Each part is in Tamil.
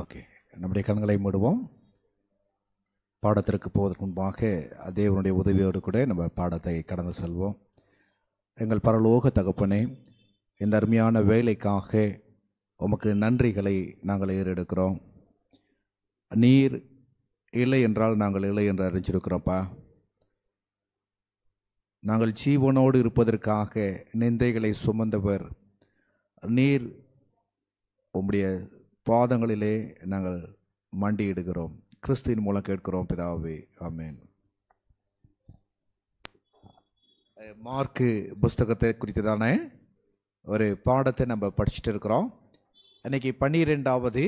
ஓகே நம்முடைய கண்களை மூடுவோம் பாடத்திற்கு போவதற்கு முன்பாக தேவனுடைய உதவியோடு கூட நம்ம பாடத்தை கடந்து செல்வோம் எங்கள் பரலோக தகப்பனே இந்த அருமையான வேலைக்காக உமக்கு நன்றிகளை நாங்கள் ஏறெடுக்கிறோம் நீர் இல்லை என்றால் நாங்கள் இல்லை என்று அறிஞ்சிருக்கிறோம்ப்பா நாங்கள் ஜீவனோடு இருப்பதற்காக நிந்தைகளை சுமந்தவர் நீர் உம்முடைய பாதங்களிலே நாங்கள் மண்டியிடுகிறோம் கிறிஸ்துவின் மூலம் கேட்கிறோம் பிதாவே அமேன் மார்க்கு புஸ்தகத்தை குறித்ததான ஒரு பாடத்தை நம்ம படிச்சுட்டு இருக்கிறோம் அன்றைக்கி பன்னிரெண்டாவது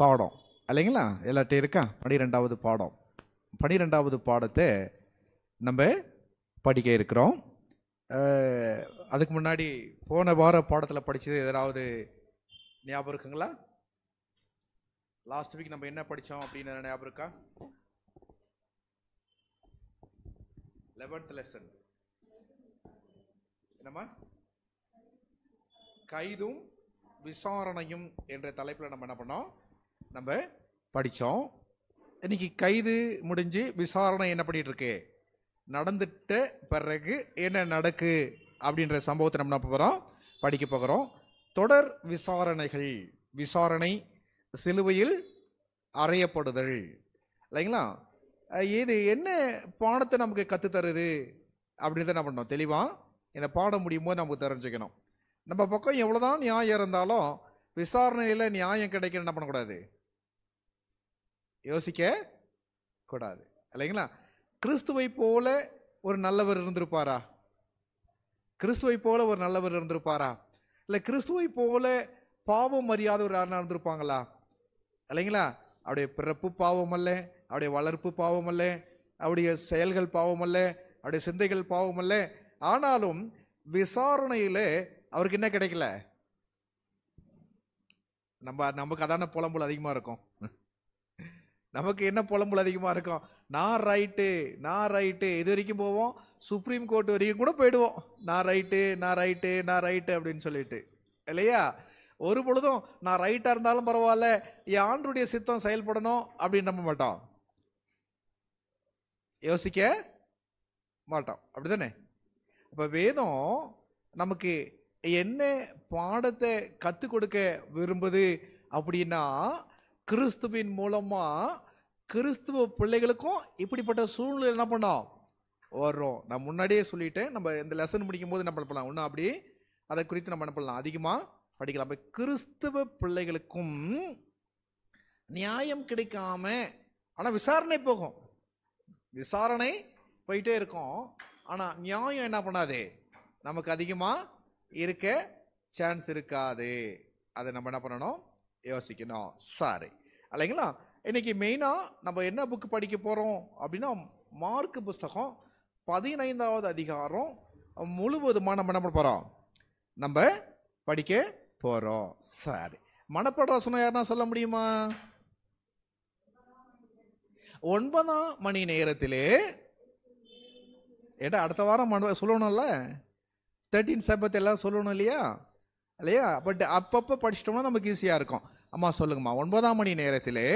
பாடம் இல்லைங்களா எல்லாட்டையும் இருக்கா பன்னிரெண்டாவது பாடம் பன்னிரெண்டாவது பாடத்தை நம்ம படிக்க இருக்கிறோம் அதுக்கு முன்னாடி போன வார பாடத்தில் படித்தது எதாவது ஞாபகம் இருக்குங்களா லாஸ்ட் வீக் நம்ம என்ன படித்தோம் அப்படின்னு ஞாபகம் இருக்கா லெவன்த் லெசன் என்னம்மா கைதும் விசாரணையும் என்ற தலைப்பில் நம்ம என்ன பண்ணோம் நம்ம படித்தோம் இன்னைக்கு கைது முடிஞ்சு விசாரணை என்ன பண்ணிட்டு இருக்கு நடந்துட்ட பிறகு என்ன நடக்கு அப்படின்ற சம்பவத்தை நம்ம என்ன போகிறோம் படிக்க போகிறோம் தொடர் விசாரணைகள் விசாரணை சிலுவையில் அறையப்படுதல் இல்லைங்களா இது என்ன பாடத்தை நமக்கு கற்றுத்தருது அப்படின்னு என்ன பண்ணோம் தெளிவாக இந்த பாடம் முடியும் போது நமக்கு தெரிஞ்சுக்கணும் நம்ம பக்கம் எவ்வளோதான் நியாயம் இருந்தாலும் விசாரணையில் நியாயம் கிடைக்க என்ன பண்ணக்கூடாது யோசிக்க கூடாது இல்லைங்களா கிறிஸ்துவை போல ஒரு நல்லவர் இருந்திருப்பாரா கிறிஸ்துவை போல ஒரு நல்லவர் இருந்திருப்பாரா இல்லை கிறிஸ்துவை போல பாவம் அறியாத ஒரு யாருனா இருந்திருப்பாங்களா இல்லைங்களா அவருடைய பிறப்பு பாவம் அல்ல அவருடைய வளர்ப்பு பாவம் அல்ல அவருடைய செயல்கள் பாவம் அல்ல அவருடைய சிந்தைகள் பாவம் அல்ல ஆனாலும் விசாரணையில் அவருக்கு என்ன கிடைக்கல நம்ம நமக்கு அதான புலம்புல அதிகமாக இருக்கும் நமக்கு என்ன புலம்புல அதிகமாக இருக்கும் நான் ரைட்டு நான் ரைட்டு இது வரைக்கும் போவோம் சுப்ரீம் கோர்ட் வரைக்கும் கூட போயிடுவோம் நான் ரைட்டு நான் ரைட்டு நான் ரைட்டு அப்படின்னு சொல்லிட்டு இல்லையா ஒரு பொழுதும் நான் ரைட்டாக இருந்தாலும் பரவாயில்ல என் ஆண்டுடைய சித்தம் செயல்படணும் அப்படின்னு நம்ப மாட்டோம் யோசிக்க மாட்டோம் அப்படிதானே அப்போ வேதம் நமக்கு என்ன பாடத்தை கற்றுக் கொடுக்க விரும்புது அப்படின்னா கிறிஸ்துவின் மூலமாக கிறிஸ்துவ பிள்ளைகளுக்கும் இப்படிப்பட்ட சூழ்நிலை என்ன பண்ணோம் வர்றோம் நான் முன்னாடியே சொல்லிட்டேன் நம்ம இந்த லெசன் முடிக்கும் போது என்ன பண்ணலாம் இன்னும் அப்படி அதை குறித்து நம்ம என்ன பண்ணலாம் அதிகமாக படிக்கலாம் அப்போ கிறிஸ்துவ பிள்ளைகளுக்கும் நியாயம் கிடைக்காம ஆனால் விசாரணை போகும் விசாரணை போயிட்டே இருக்கும் ஆனால் நியாயம் என்ன பண்ணாது நமக்கு அதிகமாக இருக்க சான்ஸ் இருக்காது அதை நம்ம என்ன பண்ணணும் யோசிக்கணும் சாரி இல்லைங்களா இன்றைக்கி மெயினாக நம்ம என்ன புக்கு படிக்க போகிறோம் அப்படின்னா மார்க் புஸ்தகம் பதினைந்தாவது அதிகாரம் முழுவதுமாக நம்ம என்ன போகிறோம் நம்ம படிக்க போகிறோம் சரி மனப்பாட வசனம் யாருனா சொல்ல முடியுமா ஒன்பதாம் மணி நேரத்திலே ஏட்டா அடுத்த வாரம் மன சொல்லணும்ல தேர்ட்டீன் சபத் எல்லாம் சொல்லணும் இல்லையா இல்லையா பட் அப்பப்போ படிச்சிட்டோம்னா நமக்கு ஈஸியாக இருக்கும் அம்மா சொல்லுங்கம்மா ஒன்பதாம் மணி நேரத்திலே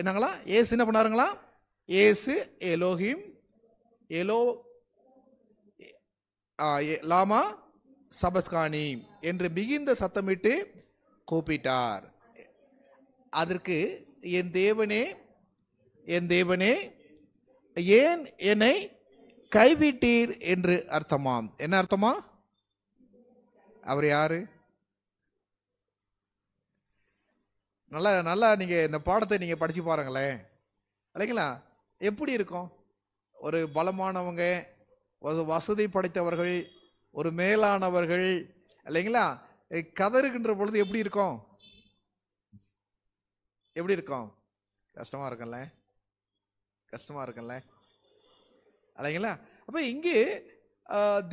என்னங்களா ஏசு என்ன பண்ணாருங்களா ஏசு எலோஹிம் எலோ லாமா சபத்கானி என்று மிகுந்த சத்தமிட்டு கூப்பிட்டார் அதற்கு என் தேவனே என் தேவனே ஏன் என்னை கைவிட்டீர் என்று அர்த்தமாம் என்ன அர்த்தமா அவர் யாரு நல்லா நல்லா நீங்கள் இந்த பாடத்தை நீங்கள் படித்து பாருங்களேன் இல்லைங்களா எப்படி இருக்கும் ஒரு பலமானவங்க ஒரு வசதி படைத்தவர்கள் ஒரு மேலானவர்கள் இல்லைங்களா கதறுகின்ற பொழுது எப்படி இருக்கும் எப்படி இருக்கும் கஷ்டமாக இருக்கும்ல கஷ்டமாக இருக்கும்ல இல்லைங்களா அப்போ இங்கே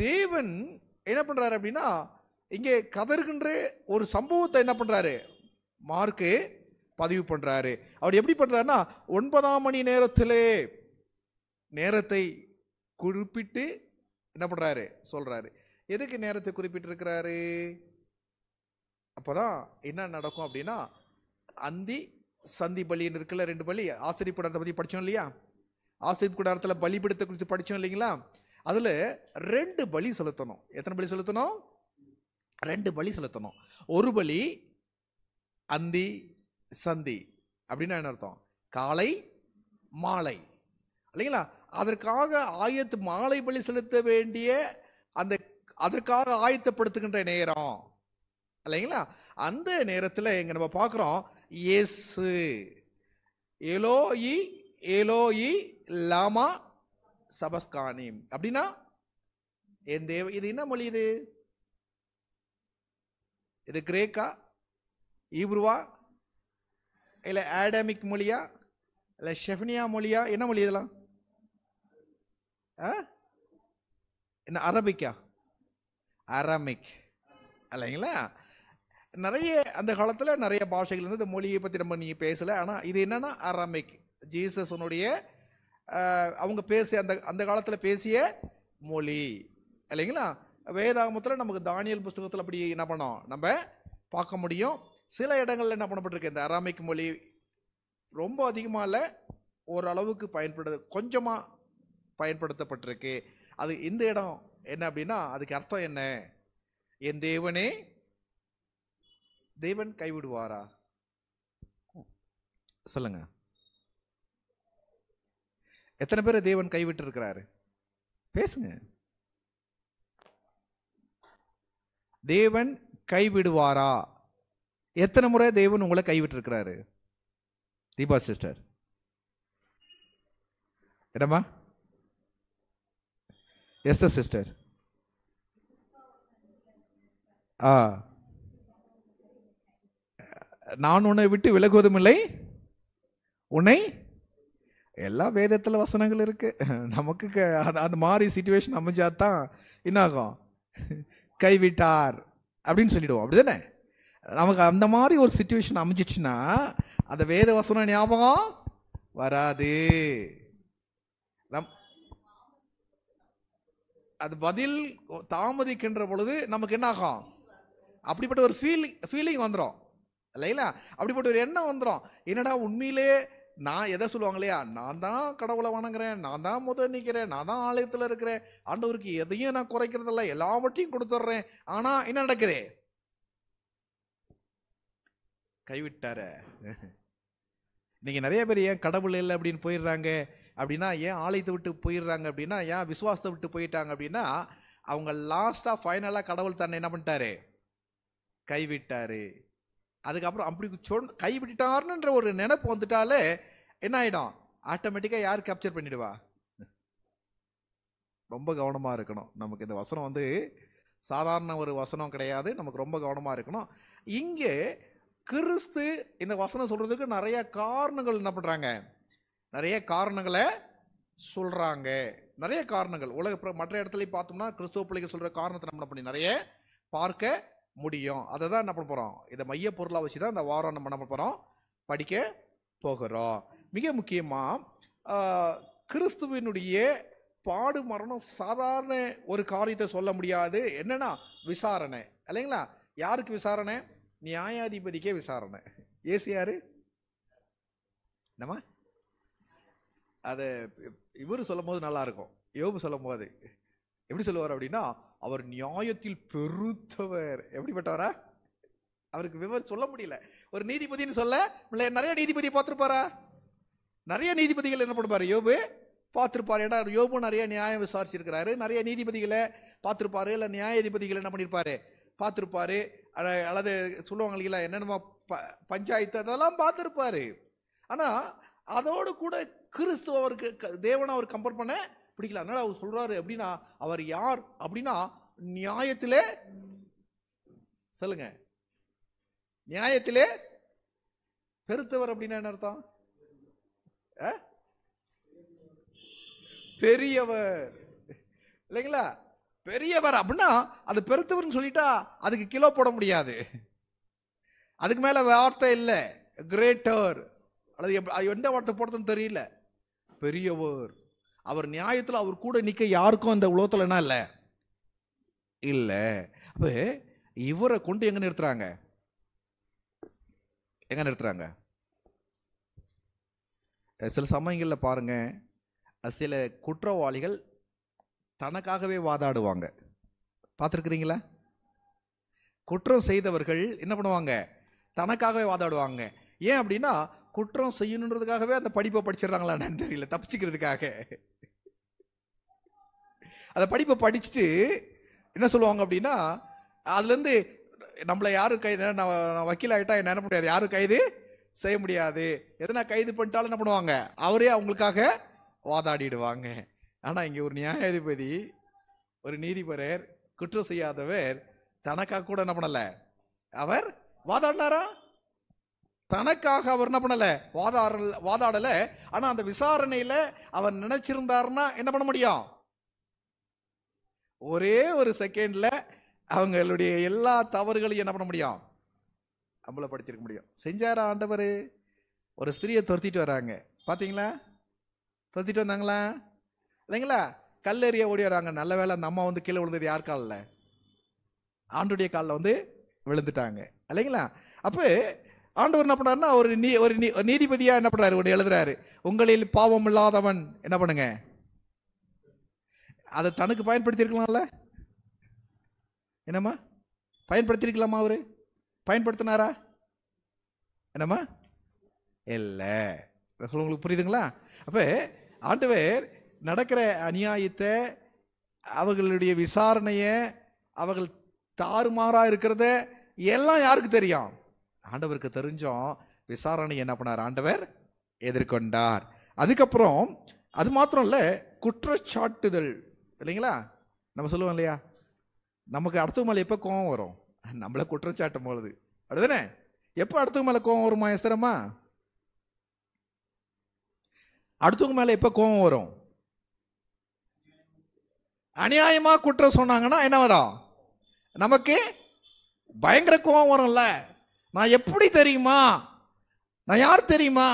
தேவன் என்ன பண்ணுறாரு அப்படின்னா இங்கே கதறுகின்ற ஒரு சம்பவத்தை என்ன பண்ணுறாரு மார்க்கு பதிவு பண்ணுறாரு அவர் எப்படி பண்ணுறாருன்னா ஒன்பதாம் மணி நேரத்திலே நேரத்தை குறிப்பிட்டு என்ன பண்ணுறாரு சொல்கிறாரு எதுக்கு நேரத்தை குறிப்பிட்டிருக்கிறாரு அப்போ தான் என்ன நடக்கும் அப்படின்னா அந்தி சந்தி பலின்னு இருக்குல்ல ரெண்டு பலி ஆசிரியர் கூடாரத்தை பற்றி படித்தோம் இல்லையா ஆசிரியர் கூடாரத்தில் பலிபிடத்தை குறித்து படித்தோம் இல்லைங்களா அதில் ரெண்டு பலி செலுத்தணும் எத்தனை பலி செலுத்தணும் ரெண்டு பலி செலுத்தணும் ஒரு பலி அந்தி சந்தி அப்படின்னா என்ன அர்த்தம் காலை மாலை இல்லைங்களா அதற்காக ஆயத்து மாலை பலி செலுத்த வேண்டிய அந்த அதற்காக ஆயத்தப்படுத்துகின்ற நேரம் இல்லைங்களா அந்த நேரத்தில் எங்கே நம்ம பார்க்குறோம் எஸ் எலோயி எலோயி லாமா சபஸ்கானிம் அப்படின்னா என் தேவ இது என்ன மொழி இது இது கிரேக்கா ஈப்ருவா இல்லை ஆடமிக் மொழியா இல்லை ஷெஃப்னியா மொழியா என்ன மொழி இதெல்லாம் என்ன அரபிக்கா அரமிக் இல்லைங்களா நிறைய அந்த காலத்தில் நிறைய பாஷைகள் வந்து இந்த மொழியை பற்றி நம்ம நீங்கள் பேசலை ஆனால் இது என்னென்னா அரமிக் ஜீசஸனுடைய அவங்க பேசிய அந்த அந்த காலத்தில் பேசிய மொழி இல்லைங்களா வேதாகமத்தில் நமக்கு தானியல் புஸ்தகத்தில் அப்படி என்ன பண்ணோம் நம்ம பார்க்க முடியும் சில இடங்களில் என்ன பண்ணப்பட்டிருக்கு இந்த அராமிக் மொழி ரொம்ப அதிகமாக இல்லை ஓரளவுக்கு பயன்படுது கொஞ்சமாக பயன்படுத்தப்பட்டிருக்கு அது இந்த இடம் என்ன அப்படின்னா அதுக்கு அர்த்தம் என்ன என் தேவனே தேவன் கைவிடுவாரா சொல்லுங்க எத்தனை பேர் தேவன் கைவிட்டு இருக்கிறாரு பேசுங்க தேவன் கைவிடுவாரா எத்தனை முறை தேவன் உங்களை கைவிட்டிருக்கிறாரு தீபா சிஸ்டர் என்னம்மா எஸ் எஸ் சிஸ்டர் ஆ நான் உன்னை விட்டு விலகுவதும் இல்லை உன்னை எல்லா வேதத்தில் வசனங்கள் இருக்குது நமக்கு அந்த மாதிரி சுச்சுவேஷன் அமைஞ்சா தான் என்னாகும் கைவிட்டார் அப்படின்னு சொல்லிடுவோம் அப்படி தானே நமக்கு அந்த மாதிரி ஒரு சுச்சுவேஷன் அமைஞ்சிச்சுன்னா அந்த வேத வசனம் ஞாபகம் வராது நம் அது பதில் தாமதிக்கின்ற பொழுது நமக்கு என்ன ஆகும் அப்படிப்பட்ட ஒரு ஃபீலிங் ஃபீலிங் வந்துடும் இல்லைங்களா அப்படிப்பட்ட ஒரு எண்ணம் வந்துடும் என்னடா உண்மையிலே நான் எதை சொல்லுவாங்க இல்லையா நான் தான் கடவுளை வணங்குறேன் நான் தான் முதல் நிற்கிறேன் நான் தான் ஆலயத்தில் இருக்கிறேன் ஆண்டவருக்கு எதையும் நான் குறைக்கிறதில்ல எல்லாவற்றையும் கொடுத்துட்றேன் ஆனால் என்ன நடக்குது கைவிட்டார இன்னைக்கு நிறைய பேர் ஏன் கடவுள் இல்லை அப்படின்னு போயிடுறாங்க அப்படின்னா ஏன் ஆலயத்தை விட்டு போயிடுறாங்க அப்படின்னா ஏன் விசுவாசத்தை விட்டு போயிட்டாங்க அப்படின்னா அவங்க லாஸ்ட்டாக ஃபைனலாக கடவுள் தன்னை என்ன பண்ணிட்டாரு கைவிட்டார் அதுக்கப்புறம் அப்படி சொ கைவிட்டாருன்ற ஒரு நினைப்பு வந்துட்டாலே என்ன ஆகிடும் ஆட்டோமேட்டிக்காக யார் கேப்சர் பண்ணிவிடுவா ரொம்ப கவனமாக இருக்கணும் நமக்கு இந்த வசனம் வந்து சாதாரண ஒரு வசனம் கிடையாது நமக்கு ரொம்ப கவனமாக இருக்கணும் இங்கே கிறிஸ்து இந்த வசனம் சொல்கிறதுக்கு நிறைய காரணங்கள் என்ன பண்ணுறாங்க நிறைய காரணங்களை சொல்கிறாங்க நிறைய காரணங்கள் உலக மற்ற இடத்துல பார்த்தோம்னா கிறிஸ்துவ பிள்ளைக்கு சொல்கிற காரணத்தை நம்ம பண்ணி நிறைய பார்க்க முடியும் அதை தான் என்ன பண்ண போகிறோம் இதை மைய பொருளாக வச்சு தான் இந்த வாரம் நம்ம என்ன போகிறோம் படிக்க போகிறோம் மிக முக்கியமாக கிறிஸ்துவனுடைய பாடு மரணம் சாதாரண ஒரு காரியத்தை சொல்ல முடியாது என்னென்னா விசாரணை இல்லைங்களா யாருக்கு விசாரணை நியாயாதிபதிக்கே விசாரணை ஏசு யார் என்னம்மா அதை இவர் சொல்லும் போது நல்லாயிருக்கும் யோபு சொல்லும் போது எப்படி சொல்லுவார் அப்படின்னா அவர் நியாயத்தில் பெருத்தவர் எப்படிப்பட்டவரா அவருக்கு விவரம் சொல்ல முடியல ஒரு நீதிபதின்னு சொல்ல நிறைய நீதிபதி பார்த்துருப்பாரா நிறைய நீதிபதிகள் என்ன பண்ணுவார் யோபு பார்த்துருப்பார் ஏன்னா யோபு நிறைய நியாயம் விசாரிச்சிருக்கிறாரு நிறைய நீதிபதிகளை பார்த்துருப்பாரு இல்லை நியாயாதிபதிகளை என்ன பண்ணியிருப்பாரு பார்த்துருப்பாரு அல்லது சொல்லுவாங்க இல்லைங்களா என்னென்னமோ ப பஞ்சாயத்து அதெல்லாம் பார்த்துருப்பார் ஆனால் அதோடு கூட கிறிஸ்துவ அவருக்கு தேவனை அவர் கம்பேர் பண்ண பிடிக்கல அதனால் அவர் சொல்கிறாரு அப்படின்னா அவர் யார் அப்படின்னா நியாயத்திலே சொல்லுங்க நியாயத்திலே பெருத்தவர் அப்படின்னா என்ன அர்த்தம் பெரியவர் இல்லைங்களா பெரியவர் அப்படின்னா அது பெருத்தவர்னு சொல்லிட்டா அதுக்கு கிலோ போட முடியாது அதுக்கு மேலே வார்த்தை இல்லை கிரேட்டர் அல்லது எந்த வார்த்தை போடுறதுன்னு தெரியல பெரியவர் அவர் நியாயத்தில் அவர் கூட நிற்க யாருக்கும் அந்த உலகத்தில் என்ன இல்லை இல்லை அப்போ இவரை கொண்டு எங்கே நிறுத்துறாங்க எங்கே நிறுத்துறாங்க சில சமயங்களில் பாருங்கள் சில குற்றவாளிகள் தனக்காகவே வாதாடுவாங்க பார்த்துருக்குறீங்களா குற்றம் செய்தவர்கள் என்ன பண்ணுவாங்க தனக்காகவே வாதாடுவாங்க ஏன் அப்படின்னா குற்றம் செய்யணுன்றதுக்காகவே அந்த படிப்பை படிச்சிடறாங்களான்னு தெரியல தப்பிச்சுக்கிறதுக்காக அந்த படிப்பை படிச்சுட்டு என்ன சொல்லுவாங்க அப்படின்னா அதுலேருந்து நம்மளை யாரும் கைது நான் வக்கீல் ஆகிட்டா என்ன என்ன முடியாது யாரும் கைது செய்ய முடியாது எதனா கைது பண்ணிட்டாலும் என்ன பண்ணுவாங்க அவரே அவங்களுக்காக வாதாடிடுவாங்க ஆனால் இங்கே ஒரு நியாயாதிபதி ஒரு நீதிபரர் குற்றம் செய்யாதவர் தனக்காக கூட என்ன பண்ணலை அவர் வாதாடினாரா தனக்காக அவர் என்ன பண்ணலை வாதாட வாதாடலை ஆனால் அந்த விசாரணையில் அவர் நினைச்சிருந்தாருன்னா என்ன பண்ண முடியும் ஒரே ஒரு செகண்டில் அவங்களுடைய எல்லா தவறுகளையும் என்ன பண்ண முடியும் அம்பலப்படுத்திருக்க முடியும் செஞ்சாரா ஆண்டவர் ஒரு ஸ்திரீயை துரத்திட்டு வராங்க பார்த்தீங்களா துரத்திட்டு வந்தாங்களா இல்லைங்களா கல்லெறிய ஓடி வராங்க நல்ல வேலை அந்த அம்மா வந்து கீழே விழுந்தது யார் காலில் ஆண்டுடைய காலில் வந்து விழுந்துட்டாங்க இல்லைங்களா அப்போ ஆண்டவர் என்ன பண்ணாருன்னா ஒரு நீ ஒரு நீதிபதியாக என்ன பண்ணுறாரு ஒன்று எழுதுறாரு உங்களில் பாவம் இல்லாதவன் என்ன பண்ணுங்க அதை தனக்கு பயன்படுத்தியிருக்கலாம்ல என்னம்மா பயன்படுத்தியிருக்கலாமா அவர் பயன்படுத்தினாரா என்னம்மா இல்லை உங்களுக்கு புரியுதுங்களா அப்போ ஆண்டவர் நடக்கிற அநியாயத்தை அவர்களுடைய விசாரணையை அவர்கள் தாறுமாறாக இருக்கிறத எல்லாம் யாருக்கு தெரியும் ஆண்டவருக்கு தெரிஞ்சோம் விசாரணை என்ன பண்ணார் ஆண்டவர் எதிர்கொண்டார் அதுக்கப்புறம் அது மாத்திரம் இல்லை குற்றச்சாட்டுதல் இல்லைங்களா நம்ம சொல்லுவோம் இல்லையா நமக்கு அடுத்தவங்க மேலே எப்போ கோவம் வரும் நம்மளை குற்றச்சாட்டும் பொழுது அப்படிதானே எப்போ அடுத்தவங்க மேலே கோவம் வருமா எஸ்திரமா அடுத்தவங்க மேலே எப்போ கோவம் வரும் அநியாயமாக குற்றம் சொன்னாங்கன்னா என்ன வரும் நமக்கு பயங்கர கோபம் வரும்ல நான் எப்படி தெரியுமா நான் யார் தெரியுமா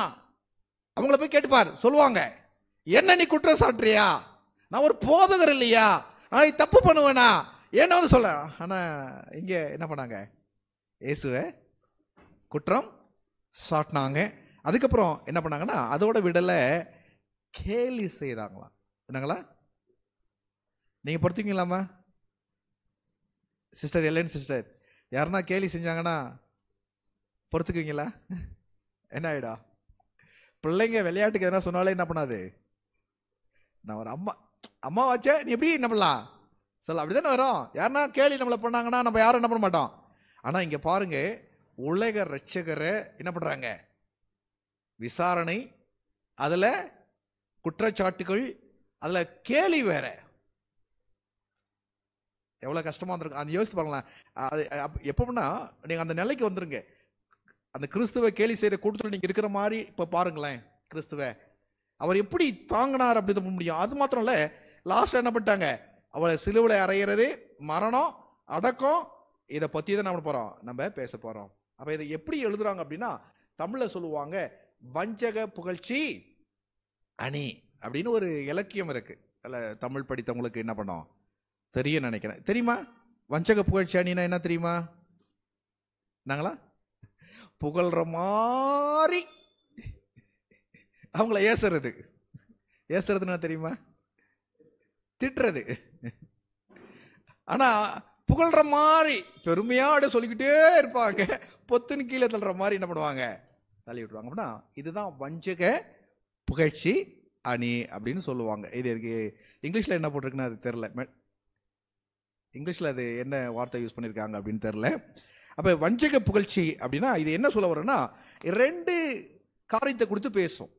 அவங்கள போய் கேட்டுப்பார் சொல்லுவாங்க என்ன நீ குற்றம் சாட்டுறியா நான் ஒரு போதகர் இல்லையா நான் தப்பு பண்ணுவேனா என்ன வந்து சொல்ல ஆனால் இங்கே என்ன பண்ணாங்க இயேசுவை குற்றம் சாட்டினாங்க அதுக்கப்புறம் என்ன பண்ணாங்கன்னா அதோட விடலை கேலி செய்தாங்களாம் என்னங்களா நீங்கள் பொறுத்துக்கீங்களாம்மா சிஸ்டர் எல்லைன்னு சிஸ்டர் யாருன்னா கேலி செஞ்சாங்கன்னா பொறுத்துக்குவீங்களா என்ன ஆகிடா பிள்ளைங்க விளையாட்டுக்கு எதனா சொன்னாலே என்ன பண்ணாது நான் ஒரு அம்மா அம்மா வச்சே நீ எப்படி என்ன பண்ணலாம் சொல்ல அப்படி தானே வரும் யாருன்னா கேலி நம்மளை பண்ணாங்கன்னா நம்ம யாரும் என்ன பண்ண மாட்டோம் ஆனால் இங்கே பாருங்கள் உலக ரட்சகரை என்ன பண்ணுறாங்க விசாரணை அதில் குற்றச்சாட்டுகள் அதில் கேலி வேறு எவ்வளோ கஷ்டமாக வந்திருக்கும் அந்த யோசித்து பாருங்களேன் அது எப்போனா நீங்கள் அந்த நிலைக்கு வந்துருங்க அந்த கிறிஸ்துவை கேலி செய்கிற கூட்டத்தில் நீங்கள் இருக்கிற மாதிரி இப்போ பாருங்களேன் கிறிஸ்துவை அவர் எப்படி தாங்கினார் அப்படி தான் முடியும் அது மாத்திரம் இல்லை லாஸ்ட்டில் என்ன பண்ணிட்டாங்க அவளை சிலுவில் அறையிறது மரணம் அடக்கம் இதை பற்றி தான் நம்ம போகிறோம் நம்ம பேச போகிறோம் அப்போ இதை எப்படி எழுதுறாங்க அப்படின்னா தமிழில் சொல்லுவாங்க வஞ்சக புகழ்ச்சி அணி அப்படின்னு ஒரு இலக்கியம் இருக்குது அதில் தமிழ் படித்தவங்களுக்கு என்ன பண்ணோம் தெரியும் நினைக்கிறேன் தெரியுமா வஞ்சக புகழ்ச்சி புகழ்ச்சியானினா என்ன தெரியுமா நாங்களா புகழ்கிற மாதிரி அவங்கள ஏசுறது ஏசுறதுன்னா தெரியுமா திட்டுறது ஆனால் புகழ்கிற மாதிரி பெருமையாடு சொல்லிக்கிட்டே இருப்பாங்க பொத்துன்னு கீழே தள்ளுற மாதிரி என்ன பண்ணுவாங்க தள்ளி விட்டுருவாங்க அப்படின்னா இதுதான் வஞ்சக புகழ்ச்சி அணி அப்படின்னு சொல்லுவாங்க இது இருக்கு இங்கிலீஷில் என்ன போட்டிருக்குன்னு அது தெரில இங்கிலீஷில் அது என்ன வார்த்தை யூஸ் பண்ணியிருக்காங்க அப்படின்னு தெரில அப்போ வஞ்சக புகழ்ச்சி அப்படின்னா இது என்ன சொல்ல வரேன்னா ரெண்டு காரியத்தை கொடுத்து பேசும்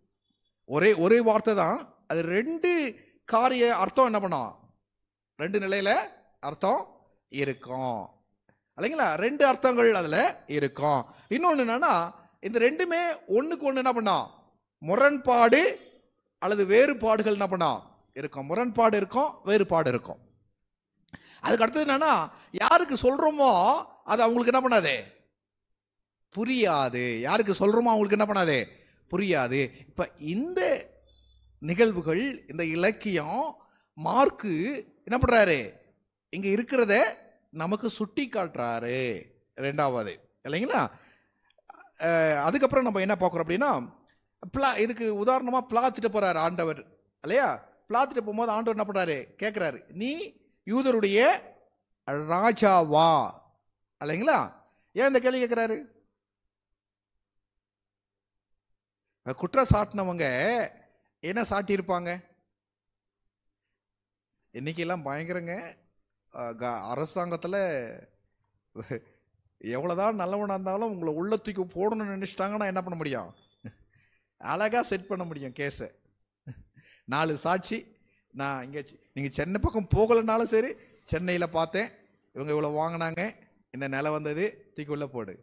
ஒரே ஒரே வார்த்தை தான் அது ரெண்டு காரிய அர்த்தம் என்ன பண்ணும் ரெண்டு நிலையில் அர்த்தம் இருக்கும் இல்லைங்களா ரெண்டு அர்த்தங்கள் அதில் இருக்கும் இன்னொன்று என்னென்னா இந்த ரெண்டுமே ஒன்றுக்கு ஒன்று என்ன பண்ணோம் முரண்பாடு அல்லது வேறுபாடுகள் என்ன பண்ணோம் இருக்கும் முரண்பாடு இருக்கும் வேறுபாடு இருக்கும் அதுக்கு அடுத்தது என்னன்னா யாருக்கு சொல்கிறோமோ அது அவங்களுக்கு என்ன பண்ணாது புரியாது யாருக்கு சொல்கிறோமோ அவங்களுக்கு என்ன பண்ணாது புரியாது இப்போ இந்த நிகழ்வுகள் இந்த இலக்கியம் மார்க்கு என்ன பண்ணுறாரு இங்கே இருக்கிறத நமக்கு சுட்டி காட்டுறாரு ரெண்டாவது இல்லைங்களா அதுக்கப்புறம் நம்ம என்ன பார்க்குறோம் அப்படின்னா பிளா இதுக்கு உதாரணமாக பிளாத்திட்டு போகிறாரு ஆண்டவர் இல்லையா பிளாத்திட்டு போகும்போது ஆண்டவர் என்ன பண்ணுறாரு கேட்குறாரு நீ யூதருடைய ராஜாவா இல்லைங்களா ஏன் இந்த கேள்வி கேட்குறாரு குற்றம் சாட்டினவங்க என்ன சாட்டியிருப்பாங்க இன்றைக்கெல்லாம் பயங்கரங்க அரசாங்கத்தில் எவ்வளோதான் நல்லவனாக இருந்தாலும் உங்களை உள்ளத்துக்கு தூக்கி போடணும்னு நினச்சிட்டாங்கன்னா என்ன பண்ண முடியும் அழகாக செட் பண்ண முடியும் கேஸை நாலு சாட்சி நான் இங்கே நீங்கள் சென்னை பக்கம் போகலைனாலும் சரி சென்னையில் பார்த்தேன் இவங்க இவ்வளோ வாங்கினாங்க இந்த நிலை வந்தது தூக்கி உள்ளே போடு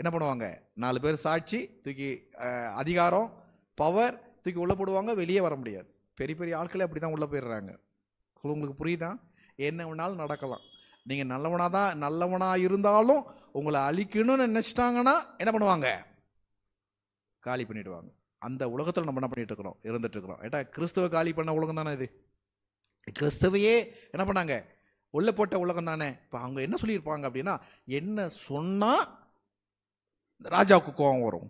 என்ன பண்ணுவாங்க நாலு பேர் சாட்சி தூக்கி அதிகாரம் பவர் தூக்கி உள்ளே போடுவாங்க வெளியே வர முடியாது பெரிய பெரிய ஆட்களே அப்படி தான் உள்ளே போயிடுறாங்க உங்களுக்கு புரியுதா என்ன வேணாலும் நடக்கலாம் நீங்கள் நல்லவனாக தான் நல்லவனாக இருந்தாலும் உங்களை அழிக்கணும்னு நினச்சிட்டாங்கன்னா என்ன பண்ணுவாங்க காலி பண்ணிவிடுவாங்க அந்த உலகத்தில் நம்ம என்ன பண்ணிகிட்டு இருக்கிறோம் இருந்துட்டு இருக்கிறோம் ஏட்டா கிறிஸ்துவ காலி பண்ண உலகம் தானே இது கிறிஸ்துவையே என்ன பண்ணாங்க உள்ளே போட்ட உலகம் தானே இப்போ அவங்க என்ன சொல்லியிருப்பாங்க அப்படின்னா என்ன சொன்னால் ராஜாவுக்கு கோபம் வரும்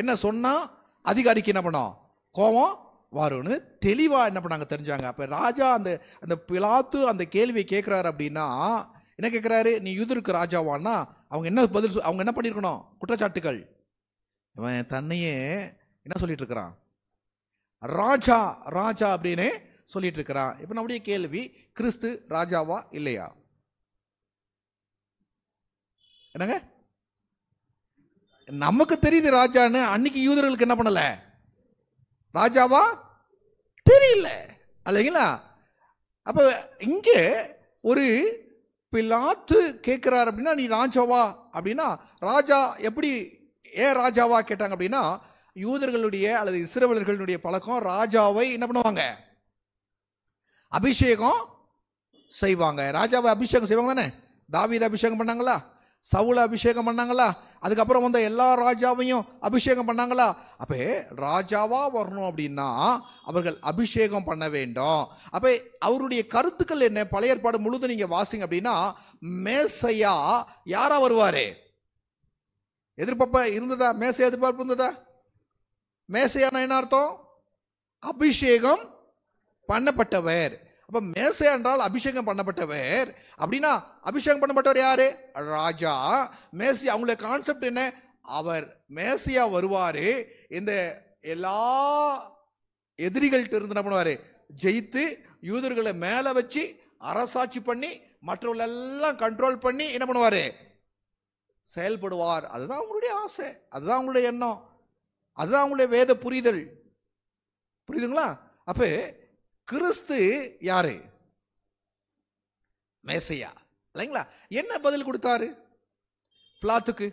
என்ன சொன்னால் அதிகாரிக்கு என்ன பண்ணோம் கோபம் வரும்னு தெளிவாக என்ன பண்ணாங்க தெரிஞ்சாங்க அப்போ ராஜா அந்த அந்த பிலாத்து அந்த கேள்வியை கேட்குறாரு அப்படின்னா என்ன கேட்குறாரு நீ யூதருக்கு ராஜாவான்னா அவங்க என்ன பதில் அவங்க என்ன பண்ணியிருக்கணும் குற்றச்சாட்டுகள் இவன் தன்னையே என்ன சொல்லிட்டு இருக்கிறான் ராஜா ராஜா அப்படின்னு சொல்லிட்டு இருக்கிறான் இப்போ நம்முடைய கேள்வி கிறிஸ்து ராஜாவா இல்லையா என்னங்க நமக்கு தெரியுது ராஜான்னு அன்னைக்கு யூதர்களுக்கு என்ன பண்ணல ராஜாவா தெரியல இல்லைங்களா அப்போ இங்கே ஒரு பிலாத்து கேட்குறாரு அப்படின்னா நீ ராஜாவா அப்படின்னா ராஜா எப்படி ஏன் ராஜாவா கேட்டாங்க அப்படின்னா யூதர்களுடைய அல்லது இஸ்ரேவலர்களுடைய பழக்கம் ராஜாவை என்ன பண்ணுவாங்க அபிஷேகம் செய்வாங்க ராஜாவை அபிஷேகம் செய்வாங்க தானே தாவித அபிஷேகம் பண்ணாங்களா சவுல அபிஷேகம் பண்ணாங்களா அதுக்கப்புறம் வந்த எல்லா ராஜாவையும் அபிஷேகம் பண்ணாங்களா அப்போ ராஜாவாக வரணும் அப்படின்னா அவர்கள் அபிஷேகம் பண்ண வேண்டும் அப்போ அவருடைய கருத்துக்கள் என்ன பழைய ஏற்பாடு முழுதும் நீங்கள் வாசிங்க அப்படின்னா மேசையா யாராக வருவார் எதிர்பார்ப்ப இருந்ததா மேசை எதிர்பார்ப்பு இருந்ததா மேசையான என்ன அர்த்தம் அபிஷேகம் பண்ணப்பட்டவர் அப்போ மேசை என்றால் அபிஷேகம் பண்ணப்பட்டவர் அப்படின்னா அபிஷேகம் பண்ணப்பட்டவர் யார் ராஜா மேசி அவங்களுடைய கான்செப்ட் என்ன அவர் மேசையாக வருவார் இந்த எல்லா எதிரிகள்கிட்ட இருந்து என்ன பண்ணுவார் ஜெயித்து யூதர்களை மேலே வச்சு அரசாட்சி பண்ணி மற்றவர்களெல்லாம் கண்ட்ரோல் பண்ணி என்ன பண்ணுவார் செயல்படுவார் அதுதான் அவங்களுடைய ஆசை அதுதான் அவங்களுடைய எண்ணம் அதுதான் அவங்களுடைய வேத புரிதல் புரியுதுங்களா அப்போ கிறிஸ்து யாரு மேசையா இல்லைங்களா என்ன பதில் கொடுத்தாரு பிளாத்துக்கு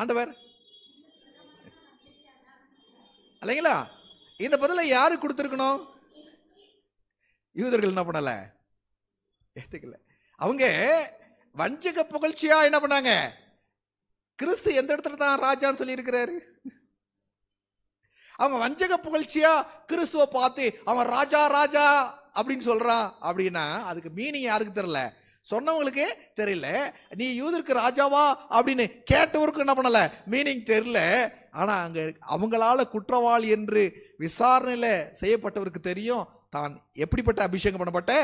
ஆண்டவர் இல்லைங்களா இந்த பதில யாரு கொடுத்துருக்கணும் யூதர்கள் என்ன பண்ணல ஏத்துக்கல அவங்க வஞ்சக புகழ்ச்சியா என்ன பண்ணாங்க கிறிஸ்து எந்த இடத்துல தான் ராஜான்னு சொல்லி இருக்கிறாரு அவன் வஞ்சக புகழ்ச்சியா கிறிஸ்துவை பார்த்து அவன் ராஜா ராஜா அப்படின்னு சொல்கிறான் அப்படின்னா அதுக்கு மீனிங் யாருக்கு தெரில சொன்னவங்களுக்கு தெரியல நீ யூதருக்கு ராஜாவா அப்படின்னு கேட்டவருக்கு என்ன பண்ணலை மீனிங் தெரில ஆனால் அங்கே அவங்களால குற்றவாளி என்று விசாரணையில் செய்யப்பட்டவருக்கு தெரியும் தான் எப்படிப்பட்ட அபிஷேகம் பண்ணப்பட்ட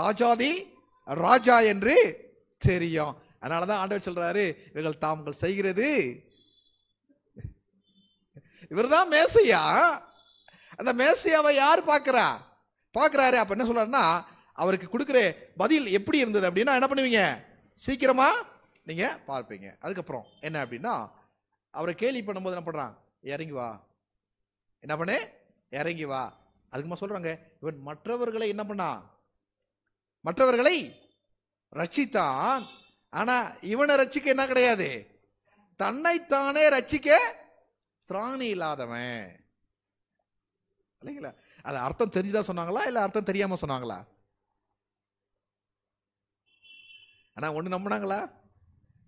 ராஜாதி ராஜா என்று தெரியும் அதனால தான் ஆண்டவர் சொல்கிறாரு இவர்கள் தாங்கள் செய்கிறது இவர் தான் மேசையா அந்த மேசையாவை யார் பார்க்குறா பார்க்குறாரு அப்போ என்ன சொல்கிறாருன்னா அவருக்கு கொடுக்குற பதில் எப்படி இருந்தது அப்படின்னா என்ன பண்ணுவீங்க சீக்கிரமாக நீங்கள் பார்ப்பீங்க அதுக்கப்புறம் என்ன அப்படின்னா அவரை கேள்வி பண்ணும்போது என்ன பண்ணுறான் இறங்கி வா என்ன பண்ணு இறங்கி வா அதுக்குமா சொல்கிறாங்க இவன் மற்றவர்களை என்ன பண்ணான் மற்றவர்களை ரட்சித்தான் ஆனால் இவனை ரசிக்க என்ன கிடையாது தன்னைத்தானே ரட்சிக்க திராணி இல்லாதவன் இல்லைங்களா அது அர்த்தம் தெரிஞ்சுதான் சொன்னாங்களா இல்லை அர்த்தம் தெரியாமல் சொன்னாங்களா ஆனா ஒன்று நம்பினாங்களா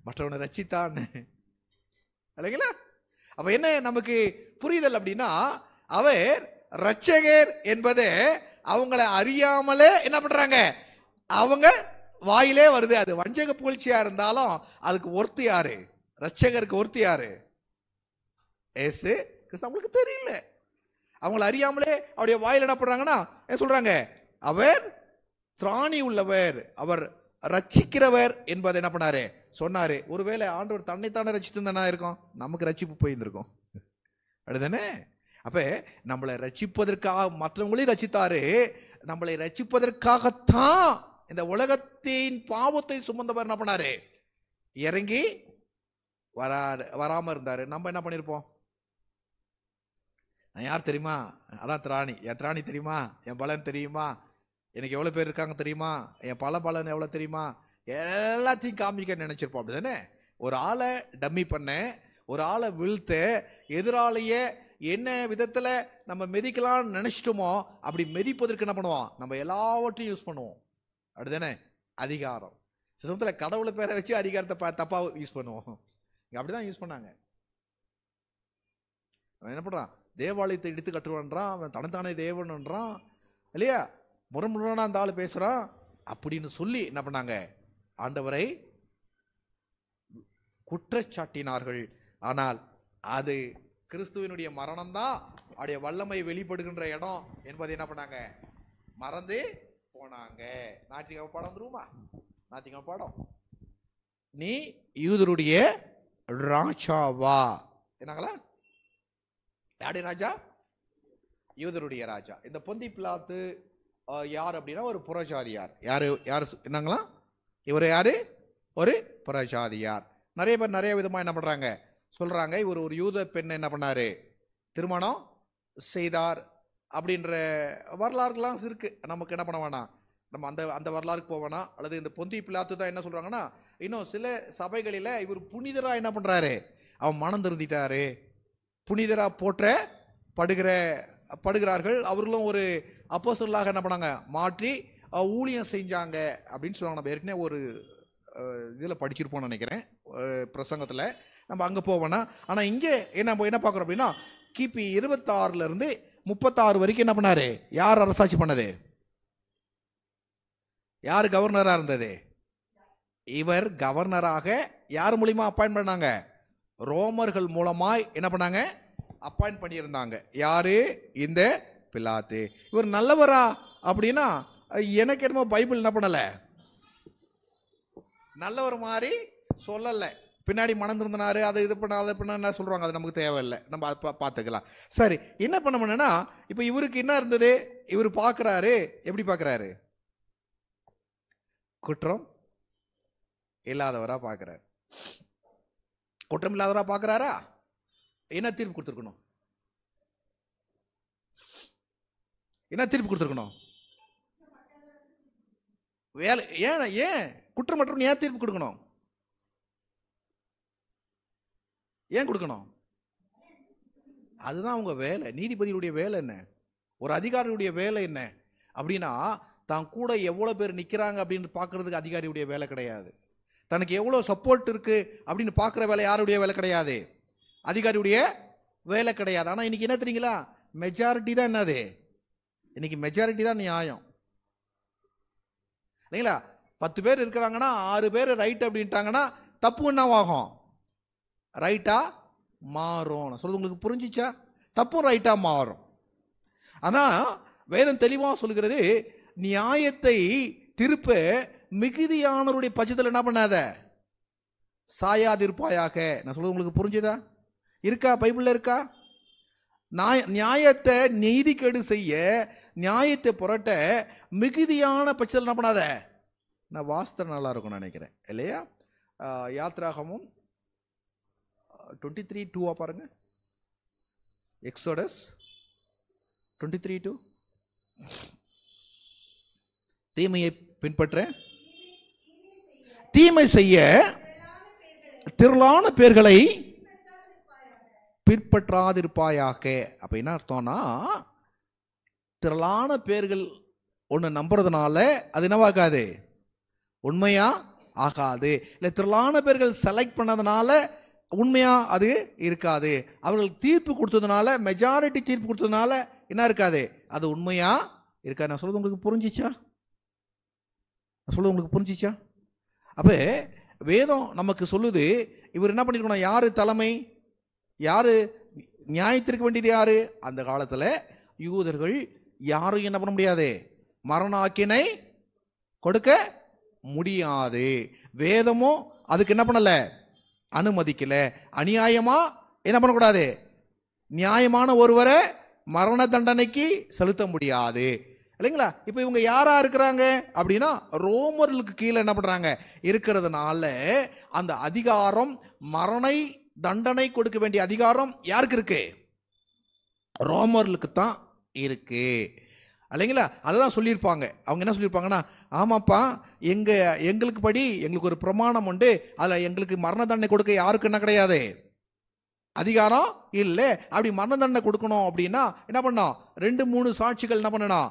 மற்றவனை ரச்சித்தான் இல்லைங்களா அப்போ என்ன நமக்கு புரிதல் அப்படின்னா அவர் ரட்சகர் என்பது அவங்கள அறியாமலே என்ன பண்ணுறாங்க அவங்க வாயிலே வருது அது வஞ்சக புகழ்ச்சியா இருந்தாலும் அதுக்கு ஒருத்தி யாரு ரட்சகருக்கு ஒருத்தி யாரு ஏசு கிறிஸ்து அவங்களுக்கு தெரியல அவங்கள அறியாமலே அவருடைய வாயில் என்ன பண்ணுறாங்கன்னா என்ன சொல்கிறாங்க அவர் திராணி உள்ளவர் அவர் ரச்சிக்கிறவர் என்பதை என்ன பண்ணாரு சொன்னார் ஒருவேளை ஆண்டவர் தன்னைத்தானே ரட்சித்திருந்தானா இருக்கும் நமக்கு ரட்சிப்பு போயிருந்திருக்கும் அப்படிதானே அப்போ நம்மளை ரட்சிப்பதற்காக மற்றவங்களையும் ரட்சித்தாரு நம்மளை ரச்சிப்பதற்காகத்தான் இந்த உலகத்தின் பாவத்தை சுமந்தவர் என்ன பண்ணாரு இறங்கி வரா வராமல் இருந்தார் நம்ம என்ன பண்ணியிருப்போம் நான் யார் தெரியுமா அதான் திராணி என் திராணி தெரியுமா என் பலன் தெரியுமா எனக்கு எவ்வளோ பேர் இருக்காங்க தெரியுமா என் பல பலன் எவ்வளோ தெரியுமா எல்லாத்தையும் காமிக்க நினச்சிருப்போம் அப்படி தானே ஒரு ஆளை டம்மி பண்ண ஒரு ஆளை வீழ்த்து எதிராளியே என்ன விதத்தில் நம்ம மெதிக்கலாம்னு நினச்சிட்டோமோ அப்படி மெதிப்பதற்கு என்ன பண்ணுவோம் நம்ம எல்லாவற்றையும் யூஸ் பண்ணுவோம் அப்படிதானே அதிகாரம் சுதந்திரத்தில் கடவுளை பேரை வச்சு அதிகாரத்தை ப தப்பாக யூஸ் பண்ணுவோம் அப்படி தான் யூஸ் பண்ணாங்க என்ன பண்ணுறான் தேவாலயத்தை இடித்து கட்டுவான்றான் அவன் தனத்தானே தேவன்ன்றான் இல்லையா முரண்முரணாக அந்த ஆள் பேசுகிறான் அப்படின்னு சொல்லி என்ன பண்ணாங்க ஆண்டவரை குற்றச்சாட்டினார்கள் ஆனால் அது கிறிஸ்துவனுடைய மரணம்தான் அவருடைய வல்லமை வெளிப்படுகின்ற இடம் என்பதை என்ன பண்ணாங்க மறந்து போனாங்க ஞாயிற்றுக்கிழமை பாடம் வந்துருமா ஞாயிற்றுக்கிழமை பாடம் நீ யூதருடைய ராஜாவா என்னங்களா யாருடைய ராஜா யூதருடைய ராஜா இந்த பொந்தி பிளாத்து யார் அப்படின்னா ஒரு புறஜாதியார் யார் யார் என்னங்களாம் இவர் யார் ஒரு புறஜாதியார் நிறைய பேர் நிறைய விதமாக என்ன பண்ணுறாங்க சொல்கிறாங்க இவர் ஒரு யூத பெண் என்ன பண்ணார் திருமணம் செய்தார் அப்படின்ற வரலாறுலாம் இருக்குது நமக்கு என்ன பண்ண வேணாம் நம்ம அந்த அந்த வரலாறுக்கு போவேணாம் அல்லது இந்த பொந்தி பிளாத்து தான் என்ன சொல்கிறாங்கன்னா இன்னும் சில சபைகளில் இவர் புனிதராக என்ன பண்ணுறாரு அவன் மனம் திருந்திட்டாரு புனிதராக போற்ற படுகிற படுகிறார்கள் அவர்களும் ஒரு அப்போஸ்தலாக என்ன பண்ணாங்க மாற்றி ஊழியம் செஞ்சாங்க அப்படின்னு சொல்லுவாங்க நம்ம ஏற்கனவே ஒரு இதில் படிச்சிருப்போம்னு நினைக்கிறேன் பிரசங்கத்தில் நம்ம அங்கே போவோம்னா ஆனால் இங்கே என்ன என்ன பார்க்குறோம் அப்படின்னா கிபி இருபத்தாறுலேருந்து முப்பத்தாறு வரைக்கும் என்ன பண்ணார் யார் அரசாட்சி பண்ணது யார் கவர்னராக இருந்தது இவர் கவர்னராக யார் மூலிமா அப்பாயின்ட் பண்ணாங்க ரோமர்கள் மூலமாய் என்ன பண்ணாங்க அப்பாயிண்ட் பண்ணியிருந்தாங்க யாரு இந்த பிலாத்து இவர் நல்லவரா அப்படின்னா எனக்கு என்னமோ பைபிள் என்ன பண்ணலை நல்லவர் மாதிரி சொல்லலை பின்னாடி மணந்திருந்தனாரு அதை இது பண்ண அதை பண்ண என்ன சொல்கிறாங்க அது நமக்கு தேவையில்லை நம்ம அதை பார்த்துக்கலாம் சரி என்ன பண்ணமுன்னா இப்போ இவருக்கு என்ன இருந்தது இவர் பார்க்குறாரு எப்படி பார்க்குறாரு குற்றம் இல்லாதவராக பார்க்குறாரு குற்றம் இல்லாதவராக பார்க்குறாரா என்ன தீர்ப்பு கொடுத்துருக்கணும் என்ன தீர்ப்பு கொடுத்துருக்கணும் வேலை ஏன் ஏன் குற்றம் மற்றும் ஏன் தீர்ப்பு கொடுக்கணும் ஏன் கொடுக்கணும் அதுதான் அவங்க வேலை நீதிபதியுடைய வேலை என்ன ஒரு அதிகாரியுடைய வேலை என்ன அப்படின்னா தான் கூட எவ்வளோ பேர் நிற்கிறாங்க அப்படின்னு பார்க்குறதுக்கு அதிகாரியுடைய வேலை கிடையாது தனக்கு எவ்வளோ சப்போர்ட் இருக்குது அப்படின்னு பார்க்குற வேலை யாருடைய வேலை கிடையாது அதிகாரியுடைய வேலை கிடையாது ஆனால் இன்றைக்கி என்ன தெரியுங்களா மெஜாரிட்டி தான் என்னது இன்றைக்கி மெஜாரிட்டி தான் நியாயம் இல்லைங்களா பத்து பேர் இருக்கிறாங்கன்னா ஆறு பேர் ரைட் அப்படின்ட்டாங்கன்னா தப்பு என்னவாகும் ரைட்டாக மாறும் நான் சொல்கிறது உங்களுக்கு புரிஞ்சிச்சா தப்பும் ரைட்டாக மாறும் ஆனால் வேதம் தெளிவாக சொல்கிறது நியாயத்தை திருப்ப மிகுதியானவருடைய பட்சத்தில் என்ன பண்ணாத சாயாதிருப்பாயாக நான் சொல்றது உங்களுக்கு புரிஞ்சுதா இருக்கா பைபிளில் இருக்கா நாய நியாயத்தை நீதிக்கேடு செய்ய நியாயத்தை புரட்ட மிகுதியான பட்சத்தில் என்ன பண்ணாத நான் வாஸ்திர நல்லா நினைக்கிறேன் இல்லையா யாத்ராகமும் டுவெண்ட்டி த்ரீ டூவா பாருங்கள் எக்ஸோடஸ் டுவெண்ட்டி த்ரீ டூ தீமையை பின்பற்ற தீமை செய்ய திரளான பேர்களை பின்பற்றாதிருப்பாயாக அப்போ என்ன அர்த்தம்னா திரளான பேர்கள் ஒன்று நம்புறதுனால அது என்னவாகாது உண்மையா ஆகாது இல்லை திரளான பேர்கள் செலக்ட் பண்ணதுனால உண்மையா அது இருக்காது அவர்கள் தீர்ப்பு கொடுத்ததுனால மெஜாரிட்டி தீர்ப்பு கொடுத்ததுனால என்ன இருக்காது அது உண்மையா இருக்காது நான் சொல்றது உங்களுக்கு புரிஞ்சிச்சா நான் சொல்றது உங்களுக்கு புரிஞ்சிச்சா அப்போ வேதம் நமக்கு சொல்லுது இவர் என்ன பண்ணியிருக்கணும் யார் தலைமை யார் நியாயத்திற்க வேண்டியது யார் அந்த காலத்தில் யூதர்கள் யாரும் என்ன பண்ண முடியாது மரணாக்கினை கொடுக்க முடியாது வேதமும் அதுக்கு என்ன பண்ணலை அனுமதிக்கலை அநியாயமாக என்ன பண்ணக்கூடாது நியாயமான ஒருவரை மரண தண்டனைக்கு செலுத்த முடியாது இல்லைங்களா இப்போ இவங்க யாராக இருக்கிறாங்க அப்படின்னா ரோமர்களுக்கு கீழே என்ன பண்ணுறாங்க இருக்கிறதுனால அந்த அதிகாரம் மரணை தண்டனை கொடுக்க வேண்டிய அதிகாரம் யாருக்கு இருக்கு ரோமர்களுக்கு தான் இருக்கு இல்லைங்களா அதை தான் சொல்லியிருப்பாங்க அவங்க என்ன சொல்லியிருப்பாங்கன்னா ஆமாப்பா எங்கள் எங்களுக்கு படி எங்களுக்கு ஒரு பிரமாணம் உண்டு அதில் எங்களுக்கு மரண தண்டனை கொடுக்க யாருக்கு என்ன கிடையாது அதிகாரம் இல்லை அப்படி மரண தண்டனை கொடுக்கணும் அப்படின்னா என்ன பண்ணோம் ரெண்டு மூணு சாட்சிகள் என்ன பண்ணணும்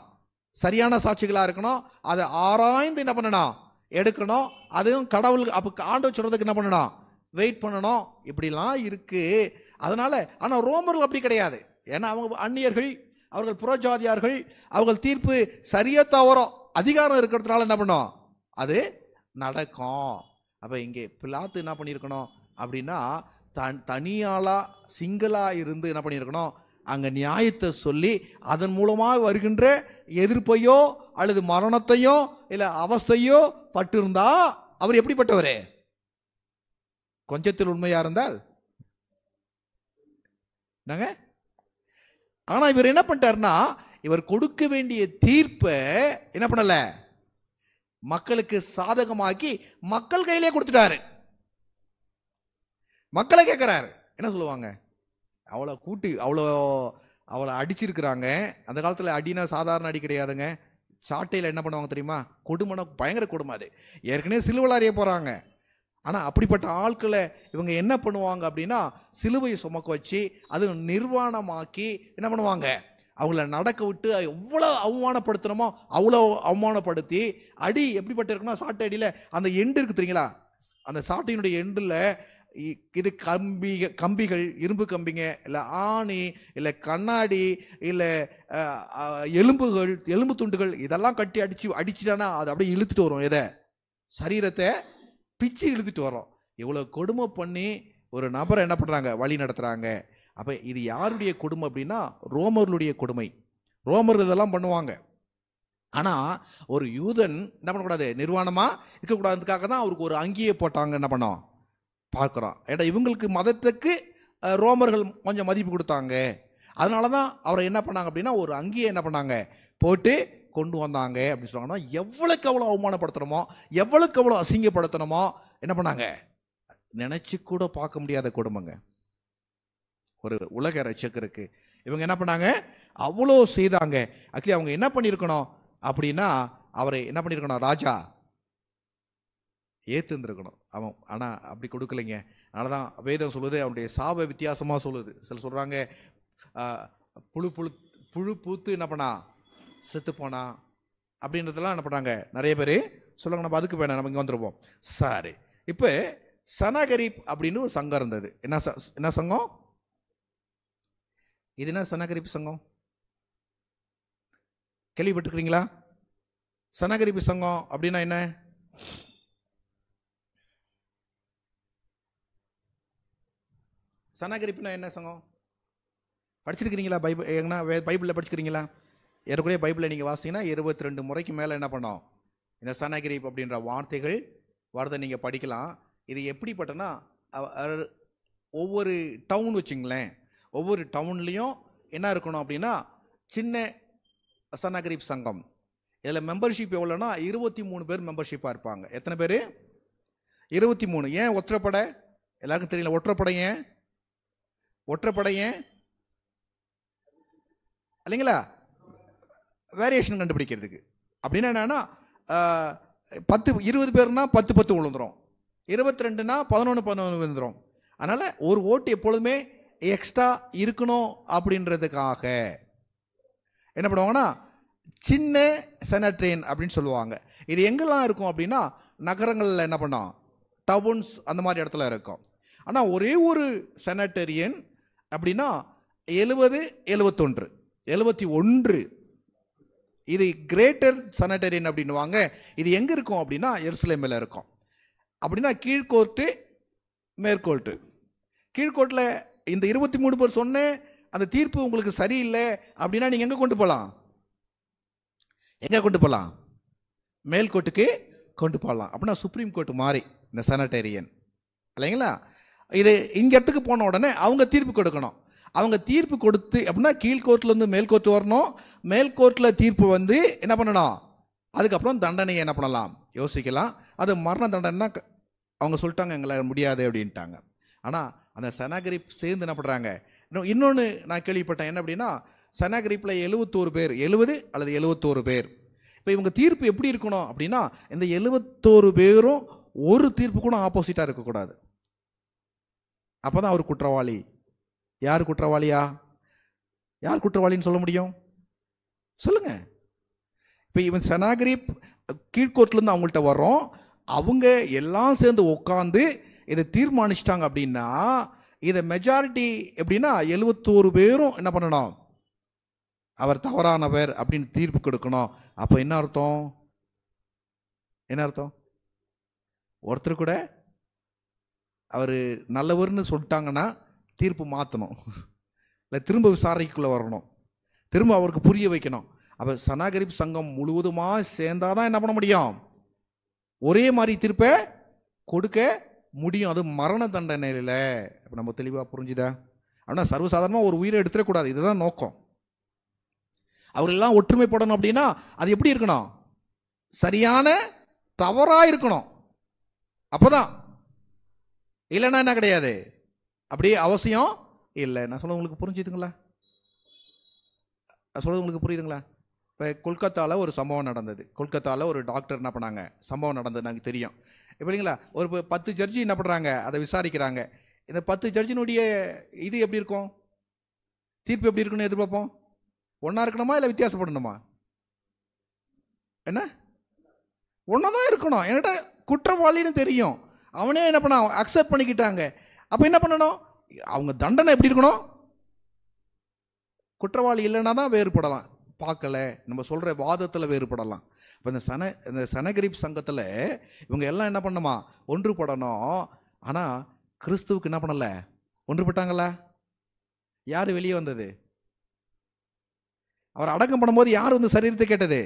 சரியான சாட்சிகளாக இருக்கணும் அதை ஆராய்ந்து என்ன பண்ணணும் எடுக்கணும் அதையும் கடவுள் அப்போ ஆண்டு சொல்கிறதுக்கு என்ன பண்ணணும் வெயிட் பண்ணணும் இப்படிலாம் இருக்குது அதனால் ஆனால் ரோமர்கள் அப்படி கிடையாது ஏன்னா அவங்க அந்நியர்கள் அவர்கள் புறஜாதியார்கள் அவர்கள் தீர்ப்பு சரியாக தவறும் அதிகாரம் இருக்கிறதுனால என்ன பண்ணும் அது நடக்கும் அப்போ இங்கே பிளாத்து என்ன பண்ணியிருக்கணும் அப்படின்னா தன் தனியாளாக சிங்கிளாக இருந்து என்ன பண்ணியிருக்கணும் அங்கே நியாயத்தை சொல்லி அதன் மூலமாக வருகின்ற எதிர்ப்பையோ அல்லது மரணத்தையோ இல்லை அவஸ்தையோ பட்டிருந்தா அவர் எப்படிப்பட்டவர் கொஞ்சத்தில் உண்மையாக இருந்தால் என்னங்க ஆனால் இவர் என்ன பண்ணிட்டார்னா இவர் கொடுக்க வேண்டிய தீர்ப்பை என்ன பண்ணலை மக்களுக்கு சாதகமாக்கி மக்கள் கையிலே கொடுத்துட்டாரு மக்களை கேட்குறாரு என்ன சொல்லுவாங்க அவ்வளோ கூட்டு அவ்வளோ அவளை அடிச்சிருக்கிறாங்க அந்த காலத்தில் அடினா சாதாரண அடி கிடையாதுங்க சாட்டையில் என்ன பண்ணுவாங்க தெரியுமா கொடுமனம் பயங்கர கொடுமை அது ஏற்கனவே சிலுவலாரிய போகிறாங்க ஆனால் அப்படிப்பட்ட ஆட்களை இவங்க என்ன பண்ணுவாங்க அப்படின்னா சிலுவையை சுமக்க வச்சு அது நிர்வாணமாக்கி என்ன பண்ணுவாங்க அவங்கள நடக்க விட்டு எவ்வளோ அவமானப்படுத்தணுமோ அவ்வளோ அவமானப்படுத்தி அடி எப்படிப்பட்ட இருக்குன்னா சாட்டை அடியில் அந்த எண்டு இருக்குது தெரியுங்களா அந்த சாட்டையினுடைய எண்டில் இது கம்பி கம்பிகள் இரும்பு கம்பிங்க இல்லை ஆணி இல்லை கண்ணாடி இல்லை எலும்புகள் எலும்பு துண்டுகள் இதெல்லாம் கட்டி அடித்து அடிச்சுட்டானா அதை அப்படியே இழுத்துட்டு வரும் எதை சரீரத்தை பிச்சு இழுத்துட்டு வரும் இவ்வளோ கொடுமை பண்ணி ஒரு நபரை என்ன பண்ணுறாங்க வழி நடத்துகிறாங்க அப்போ இது யாருடைய கொடுமை அப்படின்னா ரோமர்களுடைய கொடுமை ரோமர் இதெல்லாம் பண்ணுவாங்க ஆனால் ஒரு யூதன் என்ன பண்ணக்கூடாது நிர்வாணமாக இருக்கக்கூடாதுக்காக தான் அவருக்கு ஒரு அங்கியை போட்டாங்க என்ன பண்ணோம் பார்க்குறோம் ஏன்னா இவங்களுக்கு மதத்துக்கு ரோமர்கள் கொஞ்சம் மதிப்பு கொடுத்தாங்க அதனால தான் அவரை என்ன பண்ணாங்க அப்படின்னா ஒரு அங்கேயே என்ன பண்ணாங்க போட்டு கொண்டு வந்தாங்க அப்படின்னு சொல்லுவாங்கன்னா எவ்வளோக்கு எவ்வளோ அவமானப்படுத்தணுமோ எவ்வளோக்கு எவ்வளோ அசிங்கப்படுத்தணுமோ என்ன பண்ணாங்க நினச்சி கூட பார்க்க முடியாத குடும்பங்க ஒரு உலக ரச்சக்கருக்கு இவங்க என்ன பண்ணாங்க அவ்வளோ செய்தாங்க ஆக்சுவலி அவங்க என்ன பண்ணியிருக்கணும் அப்படின்னா அவரை என்ன பண்ணியிருக்கணும் ராஜா ஏற்றுந்துருக்கணும் அவன் ஆனால் அப்படி கொடுக்கலைங்க அதனால தான் வேதம் சொல்லுது அவனுடைய சாப வித்தியாசமாக சொல்லுது சில சொல்கிறாங்க புழு புழு புழு பூத்து என்ன பண்ணா செத்து போனா அப்படின்றதெல்லாம் என்ன பண்ணாங்க நிறைய பேர் சொல்லுவாங்க நம்ம அதுக்கு வேணாம் நம்ம இங்கே வந்துடுவோம் சாரு இப்போ சனகரிப் அப்படின்னு ஒரு சங்கம் இருந்தது என்ன என்ன சங்கம் இது என்ன சனகரிப்பு சங்கம் கேள்விப்பட்டிருக்கிறீங்களா சனகரிப்பு சங்கம் அப்படின்னா என்ன சனாகரிப்புனா என்ன சங்கம் படிச்சிருக்கிறீங்களா பைபிள் எங்கன்னா வே பைபிளில் படிச்சுக்கிறீங்களா ஏற்கனவே பைபிளில் நீங்கள் வாசிங்கன்னா இருபத்தி ரெண்டு முறைக்கு மேலே என்ன பண்ணோம் இந்த சனகிரிப் அப்படின்ற வார்த்தைகள் வரதை நீங்கள் படிக்கலாம் இது எப்படிப்பட்டனா ஒவ்வொரு டவுன் வச்சுங்களேன் ஒவ்வொரு டவுன்லேயும் என்ன இருக்கணும் அப்படின்னா சின்ன சனகிரிப் சங்கம் இதில் மெம்பர்ஷிப் எவ்வளோன்னா இருபத்தி மூணு பேர் மெம்பர்ஷிப்பாக இருப்பாங்க எத்தனை பேர் இருபத்தி மூணு ஏன் ஒற்றைப்படை எல்லாருக்கும் தெரியல ஒற்றைப்படை ஏன் ஒற்றைப்படையன் இல்லைங்களா வேரியேஷன் கண்டுபிடிக்கிறதுக்கு அப்படின்னா என்னன்னா பத்து இருபது பேர்னா பத்து பத்து விழுந்துடும் இருபத்தி ரெண்டுனா பதினொன்று பதினொன்று விழுந்துடும் அதனால் ஒரு ஓட்டு எப்பொழுதுமே எக்ஸ்ட்ரா இருக்கணும் அப்படின்றதுக்காக என்ன பண்ணுவாங்கன்னா சின்ன செனட்ரேன் அப்படின்னு சொல்லுவாங்க இது எங்கெல்லாம் இருக்கும் அப்படின்னா நகரங்களில் என்ன பண்ணோம் டவுன்ஸ் அந்த மாதிரி இடத்துல இருக்கும் ஆனால் ஒரே ஒரு செனட்டரியன் அப்படின்னா எழுபது எழுபத்தொன்று எழுபத்தி ஒன்று இது கிரேட்டர் சனட்டரியன் அப்படின்வாங்க இது எங்கே இருக்கும் அப்படின்னா எருசலேமில் இருக்கும் அப்படின்னா கீழ்கோர்ட்டு மேற்கோர்ட்டு கீழ்கோட்டில் இந்த இருபத்தி மூணு பேர் சொன்ன அந்த தீர்ப்பு உங்களுக்கு சரியில்லை அப்படின்னா நீங்கள் எங்கே கொண்டு போகலாம் எங்கே கொண்டு போகலாம் மேல்கோட்டுக்கு கொண்டு போகலாம் அப்படின்னா சுப்ரீம் கோர்ட்டு மாறி இந்த சனட்டேரியன் இல்லைங்களா இது இங்கே இடத்துக்கு போன உடனே அவங்க தீர்ப்பு கொடுக்கணும் அவங்க தீர்ப்பு கொடுத்து அப்படின்னா கீழ்கோர்ட்லேருந்து மேல் கோர்ட் வரணும் மேல் கோர்ட்டில் தீர்ப்பு வந்து என்ன பண்ணணும் அதுக்கப்புறம் தண்டனையை என்ன பண்ணலாம் யோசிக்கலாம் அது மரண தண்டனைனா அவங்க சொல்லிட்டாங்க எங்களால் முடியாது அப்படின்ட்டாங்க ஆனால் அந்த சனாகிரிப் சேர்ந்து என்ன பண்ணுறாங்க இன்னும் இன்னொன்று நான் கேள்விப்பட்டேன் என்ன அப்படின்னா சனாகிரிப்பில் எழுபத்தோரு பேர் எழுபது அல்லது எழுபத்தோரு பேர் இப்போ இவங்க தீர்ப்பு எப்படி இருக்கணும் அப்படின்னா இந்த எழுபத்தோரு பேரும் ஒரு தீர்ப்பு கூட ஆப்போசிட்டாக இருக்கக்கூடாது அப்போ தான் அவர் குற்றவாளி யார் குற்றவாளியா யார் குற்றவாளின்னு சொல்ல முடியும் சொல்லுங்க இப்போ இவன் செனாகிரிப் கீழ்கோட்லேருந்து அவங்கள்ட்ட வரோம் அவங்க எல்லாம் சேர்ந்து உட்காந்து இதை தீர்மானிச்சிட்டாங்க அப்படின்னா இதை மெஜாரிட்டி எப்படின்னா எழுபத்தோரு பேரும் என்ன பண்ணணும் அவர் தவறானவர் அப்படின்னு தீர்ப்பு கொடுக்கணும் அப்போ என்ன அர்த்தம் என்ன அர்த்தம் ஒருத்தர் கூட அவர் நல்லவர்னு சொல்லிட்டாங்கன்னா தீர்ப்பு மாற்றணும் இல்லை திரும்ப விசாரணைக்குள்ளே வரணும் திரும்ப அவருக்கு புரிய வைக்கணும் அப்போ சனாகரிப் சங்கம் முழுவதுமாக சேர்ந்தால் தான் என்ன பண்ண முடியும் ஒரே மாதிரி தீர்ப்பை கொடுக்க முடியும் அது மரண தண்டனையில் இப்போ நம்ம தெளிவாக புரிஞ்சுதா அப்படின்னா சர்வசாதாரணமாக ஒரு உயிரை எடுத்துடக்கூடாது இதுதான் நோக்கம் அவர்களெல்லாம் ஒற்றுமைப்படணும் அப்படின்னா அது எப்படி இருக்கணும் சரியான தவறாக இருக்கணும் அப்போ தான் இல்லைன்னா என்ன கிடையாது அப்படி அவசியம் இல்லை நான் சொல்ல உங்களுக்கு புரிஞ்சுதுங்களா சொல்கிறது உங்களுக்கு புரியுதுங்களா இப்போ கொல்கத்தாவில் ஒரு சம்பவம் நடந்தது கொல்கத்தாவில் ஒரு டாக்டர் என்ன பண்ணாங்க சம்பவம் நடந்தது நாங்கள் தெரியும் எப்படிங்களா ஒரு பத்து ஜட்ஜி என்ன பண்ணுறாங்க அதை விசாரிக்கிறாங்க இந்த பத்து ஜட்ஜினுடைய இது எப்படி இருக்கும் தீர்ப்பு எப்படி இருக்குன்னு எதிர்பார்ப்போம் ஒன்றா இருக்கணுமா இல்லை வித்தியாசப்படணுமா என்ன ஒன்றா தான் இருக்கணும் என்கிட்ட குற்றவாளின்னு தெரியும் அவனே என்ன பண்ண அக்செப்ட் பண்ணிக்கிட்டாங்க அப்போ என்ன பண்ணணும் அவங்க தண்டனை எப்படி இருக்கணும் குற்றவாளி இல்லைன்னா தான் வேறுபடலாம் பார்க்கல நம்ம சொல்கிற வாதத்தில் வேறுபடலாம் இப்போ இந்த சன இந்த சனகிரிப் சங்கத்தில் இவங்க எல்லாம் என்ன பண்ணுமா ஒன்றுபடணும் ஆனால் கிறிஸ்துவுக்கு என்ன பண்ணலை ஒன்றுபட்டாங்களா யார் வெளியே வந்தது அவர் அடக்கம் பண்ணும்போது யார் வந்து சரீரத்தை கேட்டது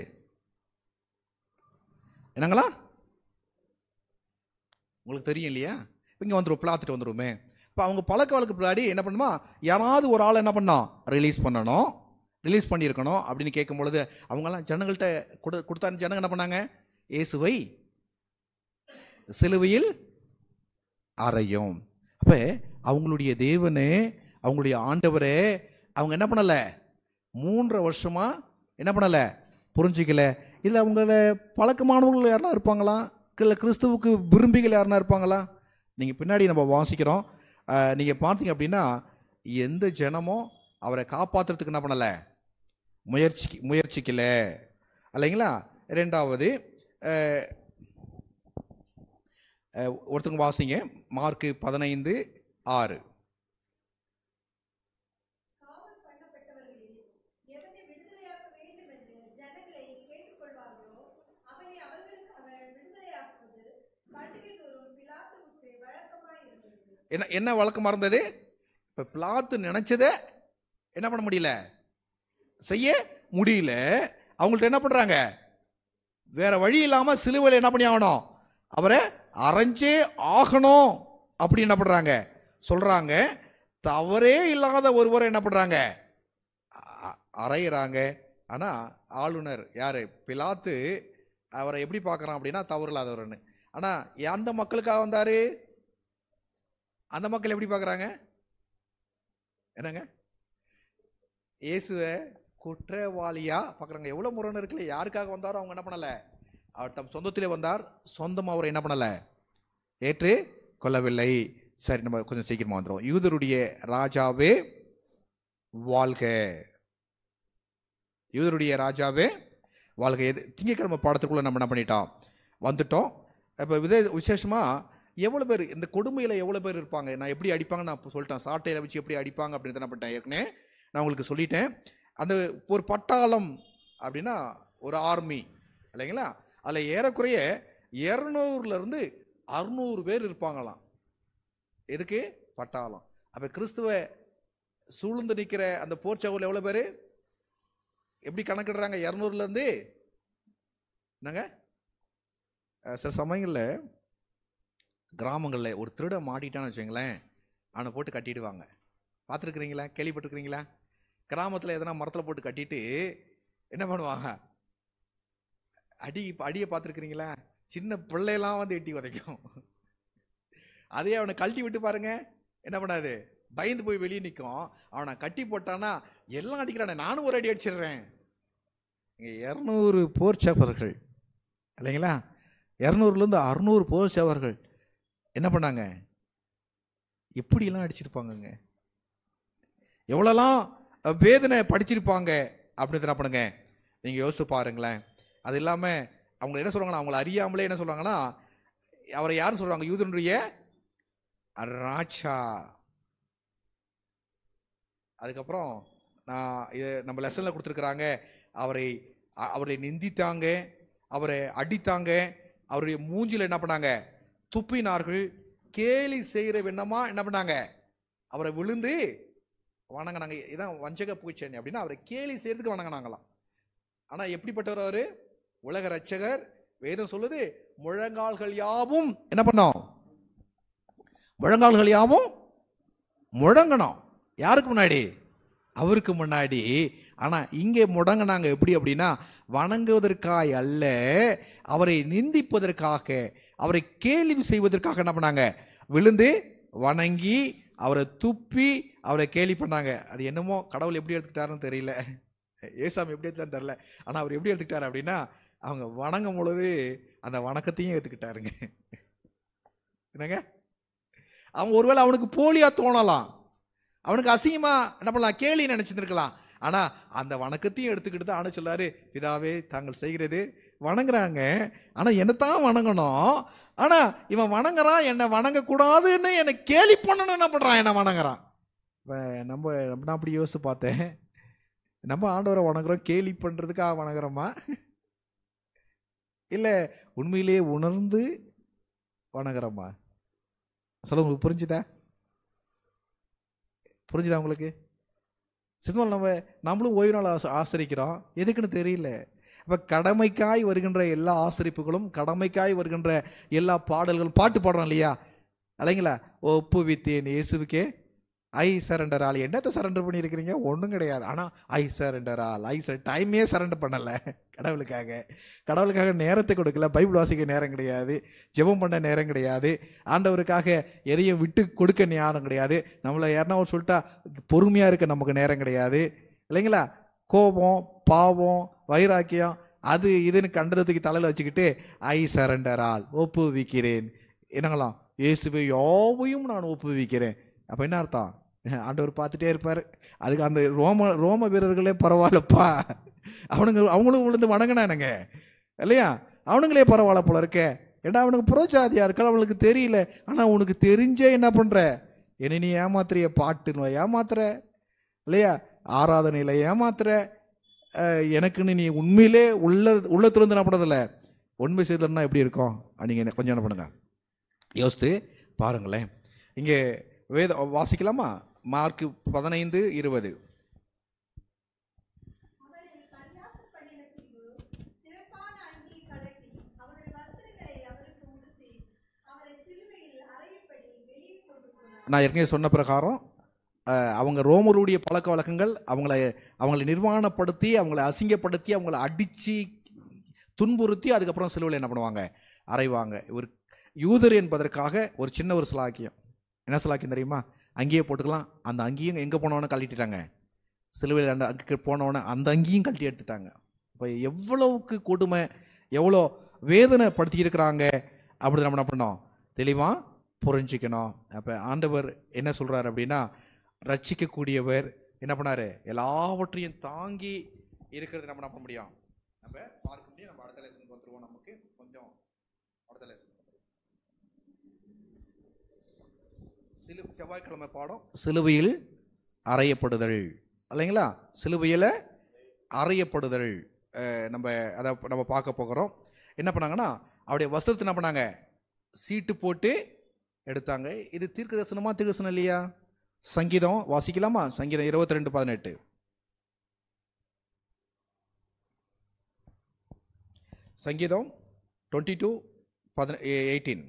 என்னங்களா உங்களுக்கு தெரியும் இல்லையா இங்கே வந்துடும் பிளாத்துட்டு வந்துடுமே இப்போ அவங்க பழக்க வழக்கு பின்னாடி என்ன பண்ணுமா யாராவது ஒரு ஆள் என்ன பண்ணோம் ரிலீஸ் பண்ணணும் ரிலீஸ் பண்ணியிருக்கணும் அப்படின்னு கேட்கும் பொழுது அவங்கெல்லாம் ஜனங்கள்கிட்ட கொடு கொடுத்தா ஜனங்க என்ன பண்ணாங்க இயேசுவை சிலுவையில் அறையும் அப்போ அவங்களுடைய தேவனே அவங்களுடைய ஆண்டவரே அவங்க என்ன பண்ணலை மூன்றரை வருஷமாக என்ன பண்ணலை புரிஞ்சிக்கல இல்லை அவங்கள பழக்கமானவர்கள் யாரெல்லாம் இருப்பாங்களா இல்லை கிறிஸ்துவுக்கு விரும்பிகள் யாருனா இருப்பாங்களா நீங்கள் பின்னாடி நம்ம வாசிக்கிறோம் நீங்கள் பார்த்தீங்க அப்படின்னா எந்த ஜனமும் அவரை காப்பாற்றுறதுக்கு என்ன பண்ணலை முயற்சி முயற்சிக்கல இல்லைங்களா ரெண்டாவது ஒருத்தங்க வாசிங்க மார்க்கு பதினைந்து ஆறு என்ன என்ன வழக்கம் மறந்தது இப்போ பிளாத்து நினச்சதை என்ன பண்ண முடியல செய்ய முடியல அவங்கள்ட்ட என்ன பண்ணுறாங்க வேற வழி இல்லாமல் சிலுவையில் என்ன பண்ணி ஆகணும் அவரை அரைஞ்சே ஆகணும் அப்படி என்ன பண்ணுறாங்க சொல்கிறாங்க தவறே இல்லாத ஒருவரை என்ன பண்ணுறாங்க அரைகிறாங்க ஆனால் ஆளுநர் யார் பிலாத்து அவரை எப்படி பார்க்குறான் அப்படின்னா தவறு இல்லாதவர்னு ஆனால் எந்த மக்களுக்காக வந்தார் அந்த மக்கள் எப்படி பார்க்குறாங்க என்னங்க இயேசுவை குற்றவாளியாக பார்க்குறாங்க எவ்வளோ முரணு இருக்குல்ல யாருக்காக வந்தாரோ அவங்க என்ன பண்ணலை அவர் தம் சொந்தத்திலே வந்தார் சொந்தம் அவரை என்ன பண்ணலை ஏற்று கொள்ளவில்லை சரி நம்ம கொஞ்சம் சீக்கிரமாக வந்துடும் யூதருடைய ராஜாவே வாழ்க யூதருடைய ராஜாவே வாழ்க எது திங்கக்கிழமை பாடத்துக்குள்ளே நம்ம என்ன பண்ணிட்டோம் வந்துட்டோம் இப்போ விதே விசேஷமாக எவ்வளோ பேர் இந்த கொடுமையில் எவ்வளோ பேர் இருப்பாங்க நான் எப்படி அடிப்பாங்க நான் சொல்லிட்டேன் சாட்டையில் வச்சு எப்படி அடிப்பாங்க அப்படின்னு நான் பண்ணிட்டேன் ஏற்கனவே நான் உங்களுக்கு சொல்லிட்டேன் அந்த ஒரு பட்டாளம் அப்படின்னா ஒரு ஆர்மி இல்லைங்களா அதில் ஏறக்குறைய இரநூறுலேருந்து அறுநூறு பேர் இருப்பாங்களாம் எதுக்கு பட்டாளம் அப்போ கிறிஸ்துவ சூழ்ந்து நிற்கிற அந்த போர்ச்சவர்கள் எவ்வளோ பேர் எப்படி கணக்கிடுறாங்க இரநூறுலேருந்து என்னங்க சில சமயங்களில் கிராமங்களில் ஒரு திருட மாட்டிட்டான்னு வச்சுங்களேன் அவனை போட்டு கட்டிடுவாங்க பார்த்துருக்குறீங்களா கேள்விப்பட்டிருக்கிறீங்களா கிராமத்தில் எதனா மரத்தில் போட்டு கட்டிட்டு என்ன பண்ணுவாங்க அடி அடியை பார்த்துருக்குறீங்களா சின்ன பிள்ளையெல்லாம் வந்து எட்டி உதைக்கும் அதே அவனை கழட்டி விட்டு பாருங்க என்ன பண்ணாது பயந்து போய் வெளியே நிற்கும் அவனை கட்டி போட்டான்னா எல்லாம் அடிக்கிறானே நானும் ஒரு அடி அடிச்சிடுறேன் இங்கே இரநூறு போர் சேவர்கள் இல்லைங்களா இரநூறுலேருந்து அறுநூறு போர் சேவர்கள் என்ன பண்ணாங்க எப்படியெல்லாம் அடிச்சிருப்பாங்கங்க எவ்வளோலாம் வேதனை படிச்சிருப்பாங்க அப்படின்றது என்ன பண்ணுங்க நீங்கள் யோசித்து பாருங்களேன் அது இல்லாமல் அவங்க என்ன சொல்கிறாங்கன்னா அவங்கள அறியாமலே என்ன சொல்கிறாங்கன்னா அவரை யாரும் சொல்கிறாங்க யூதனுடைய ராட்சா அதுக்கப்புறம் நான் இது நம்ம லெசனில் கொடுத்துருக்குறாங்க அவரை அவரை நிந்தித்தாங்க அவரை அடித்தாங்க அவருடைய மூஞ்சியில் என்ன பண்ணாங்க துப்பினார்கள் கேலி செய்கிற விண்ணமா என்ன பண்ணாங்க அவரை விழுந்து வணங்கினாங்க இதான் வஞ்சக பூச்சேனி அப்படின்னா அவரை கேலி செய்கிறதுக்கு வணங்கினாங்களாம் ஆனால் எப்படிப்பட்டவர் அவர் உலக ரட்சகர் வேதம் சொல்லுது முழங்கால்கள் யாவும் என்ன பண்ணோம் முழங்கால்கள் யாவும் முழங்கணும் யாருக்கு முன்னாடி அவருக்கு முன்னாடி ஆனால் இங்கே முடங்கினாங்க எப்படி அப்படின்னா வணங்குவதற்காய் அல்ல அவரை நிந்திப்பதற்காக அவரை கேள்வி செய்வதற்காக என்ன பண்ணாங்க விழுந்து வணங்கி அவரை துப்பி அவரை கேள்வி பண்ணாங்க அது என்னமோ கடவுள் எப்படி எடுத்துக்கிட்டாருன்னு தெரியல ஏசாமி எப்படி எடுத்துட்டான்னு தெரில ஆனால் அவர் எப்படி எடுத்துக்கிட்டார் அப்படின்னா அவங்க வணங்கும் பொழுது அந்த வணக்கத்தையும் எடுத்துக்கிட்டாருங்க என்னங்க அவங்க ஒருவேளை அவனுக்கு போலியாக தோணலாம் அவனுக்கு அசிங்கமாக என்ன பண்ணலாம் கேலி நினச்சிருந்துருக்கலாம் ஆனால் அந்த வணக்கத்தையும் எடுத்துக்கிட்டு தான் ஆனு சொல்லார் பிதாவே தாங்கள் செய்கிறது வணங்குறாங்க ஆனால் என்னத்தான் வணங்கணும் ஆனால் இவன் வணங்குறான் என்னை வணங்கக்கூடாதுன்னு என்னை கேலி பண்ணணும் என்ன பண்ணுறான் என்னை வணங்குறான் நம்ம நான் அப்படி யோசித்து பார்த்தேன் நம்ம ஆண்டவரை வணங்குறோம் கேலி பண்ணுறதுக்காக வணங்குறோமா இல்லை உண்மையிலேயே உணர்ந்து வணங்குறோமா சொல்ல உங்களுக்கு புரிஞ்சுதா புரிஞ்சுதா உங்களுக்கு சித்தமல் நம்ம நம்மளும் ஓய்வு நாள் ஆசிரிக்கிறோம் எதுக்குன்னு தெரியல இப்போ கடமைக்காய் வருகின்ற எல்லா ஆசிரிப்புகளும் கடமைக்காய் வருகின்ற எல்லா பாடல்களும் பாட்டு பாடுறோம் இல்லையா இல்லைங்களா ஒப்புவித்தேன் இயேசுவுக்கே ஐ சரண்டர் ஆள் என்னத்தை சரண்டர் பண்ணியிருக்கிறீங்க ஒன்றும் கிடையாது ஆனால் ஐ சரண்டர் ஆள் ஐ சர டைமே சரண்டர் பண்ணலை கடவுளுக்காக கடவுளுக்காக நேரத்தை கொடுக்கல பைபிள் வாசிக்க நேரம் கிடையாது ஜெபம் பண்ண நேரம் கிடையாது ஆண்டவருக்காக எதையும் விட்டு கொடுக்க நேரம் கிடையாது நம்மளை யாருன்னா ஒரு சொல்லிட்டா பொறுமையாக இருக்க நமக்கு நேரம் கிடையாது இல்லைங்களா கோபம் பாவம் வைராக்கியம் அது இதுன்னு கண்டதத்துக்கு தலையில் வச்சுக்கிட்டு ஐ சரண்டர் ஒப்புவிக்கிறேன் என்னங்களாம் இயேசுவை யாவையும் நான் ஒப்புவிக்கிறேன் அப்போ என்ன அர்த்தம் ஆண்டவர் பார்த்துட்டே இருப்பார் அதுக்கு அந்த ரோம ரோம வீரர்களே பரவாயில்லப்பா அவனுங்க அவங்களும் விழுந்து வணங்கினானுங்க இல்லையா அவனுங்களே பரவாயில்ல போல இருக்க ஏன்னா அவனுக்கு புறஜாதியாக இருக்க அவனுக்கு தெரியல ஆனால் உனக்கு தெரிஞ்சே என்ன பண்ணுற என்னை நீ ஏமாத்துறிய பாட்டுன்னு ஏமாத்துற இல்லையா ஆராதனையில் ஏமாத்துற எனக்குன்னு நீ உண்மையிலே உள்ள இருந்து என்ன பண்ணதில்ல உண்மை செய்தனா எப்படி இருக்கும் நீங்கள் கொஞ்சம் என்ன பண்ணுங்கள் யோசித்து பாருங்களேன் இங்கே வேத வாசிக்கலாமா மார்க் பதினைந்து இருபது நான் ஏற்கனவே சொன்ன பிரகாரம் அவங்க ரோமருடைய பழக்க வழக்கங்கள் அவங்கள அவங்களை நிர்வாணப்படுத்தி அவங்கள அசிங்கப்படுத்தி அவங்கள அடித்து துன்புறுத்தி அதுக்கப்புறம் சிலுவையில் என்ன பண்ணுவாங்க அரைவாங்க இவர் யூதர் என்பதற்காக ஒரு சின்ன ஒரு சிலாக்கியம் என்ன சிலாக்கியம் தெரியுமா அங்கேயே போட்டுக்கலாம் அந்த அங்கேயும் எங்கே போனவொன்னே கழட்டிட்டாங்க சிலுவையில் அந்த அங்கே போனவொன்னே அந்த அங்கேயும் கழட்டி எடுத்துட்டாங்க இப்போ எவ்வளவுக்கு கொடுமை எவ்வளோ வேதனைப்படுத்தி இருக்கிறாங்க அப்படி நம்ம என்ன பண்ணோம் தெளிவாக புரிஞ்சிக்கணும் அப்போ ஆண்டவர் என்ன சொல்கிறார் அப்படின்னா ரட்சிக்கக்கூடியவர் என்ன பண்ணார் எல்லாவற்றையும் தாங்கி இருக்கிறது நம்ம என்ன பண்ண முடியும் நம்ம பார்க்க முடியும் நம்ம அடுத்த லெசனுக்கு வந்துருவோம் நமக்கு கொஞ்சம் அடுத்த லெசன் சிலு செவ்வாய்க்கிழமை பாடம் சிலுவையில் அறையப்படுதல் இல்லைங்களா சிலுவையில் அறையப்படுதல் நம்ம அதை நம்ம பார்க்க போகிறோம் என்ன பண்ணாங்கன்னா அவருடைய வஸ்திரத்தை என்ன பண்ணாங்க சீட்டு போட்டு எடுத்தாங்க இது தீர்க்க தரிசனமா தீர்க்க தரிசனம் இல்லையா சங்கீதம் வாசிக்கலாமா சங்கீதம் இருபத்தி ரெண்டு பதினெட்டு சங்கீதம் டுவெண்ட்டி டூ பதின எயிட்டீன்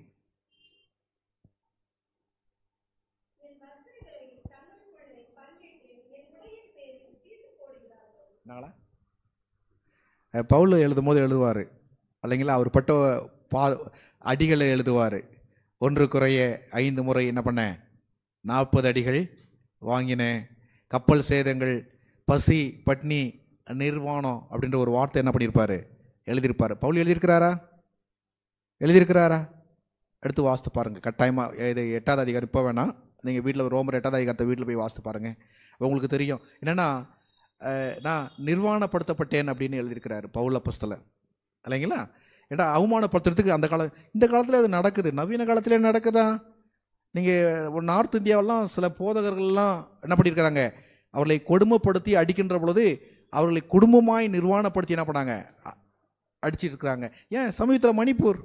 பவுல் எழுதும் போது எழுதுவார் இல்லைங்களா அவர் பட்ட பா அடிகளை எழுதுவார் ஒன்று குறைய ஐந்து முறை என்ன பண்ணேன் நாற்பது அடிகள் வாங்கினேன் கப்பல் சேதங்கள் பசி பட்னி நிர்வாணம் அப்படின்ற ஒரு வார்த்தை என்ன பண்ணியிருப்பார் எழுதியிருப்பார் பவுல் எழுதியிருக்கிறாரா எழுதியிருக்கிறாரா எடுத்து வாசித்து பாருங்கள் கட்டாயமாக இது எட்டாவது அதிகாரி இப்போ வேணாம் நீங்கள் வீட்டில் ரோமர் எட்டாவது அதிகாரத்தை வீட்டில் போய் வாசித்து பாருங்கள் உங்களுக்கு தெரியும் என்னென்னா நான் நிர்வாணப்படுத்தப்பட்டேன் அப்படின்னு எழுதியிருக்கிறாரு பவுல புஸ்தலை இல்லைங்களா ஏன்னா அவமானப்படுத்துறதுக்கு அந்த காலம் இந்த காலத்தில் அது நடக்குது நவீன காலத்தில் நடக்குதா நீங்கள் நார்த் இந்தியாவெல்லாம் சில போதகர்கள்லாம் என்ன பண்ணியிருக்கிறாங்க அவர்களை கொடுமைப்படுத்தி அடிக்கின்ற பொழுது அவர்களை குடும்பமாய் நிர்வாணப்படுத்தி என்ன பண்ணாங்க அடிச்சிருக்கிறாங்க ஏன் சமீபத்தில் மணிப்பூர்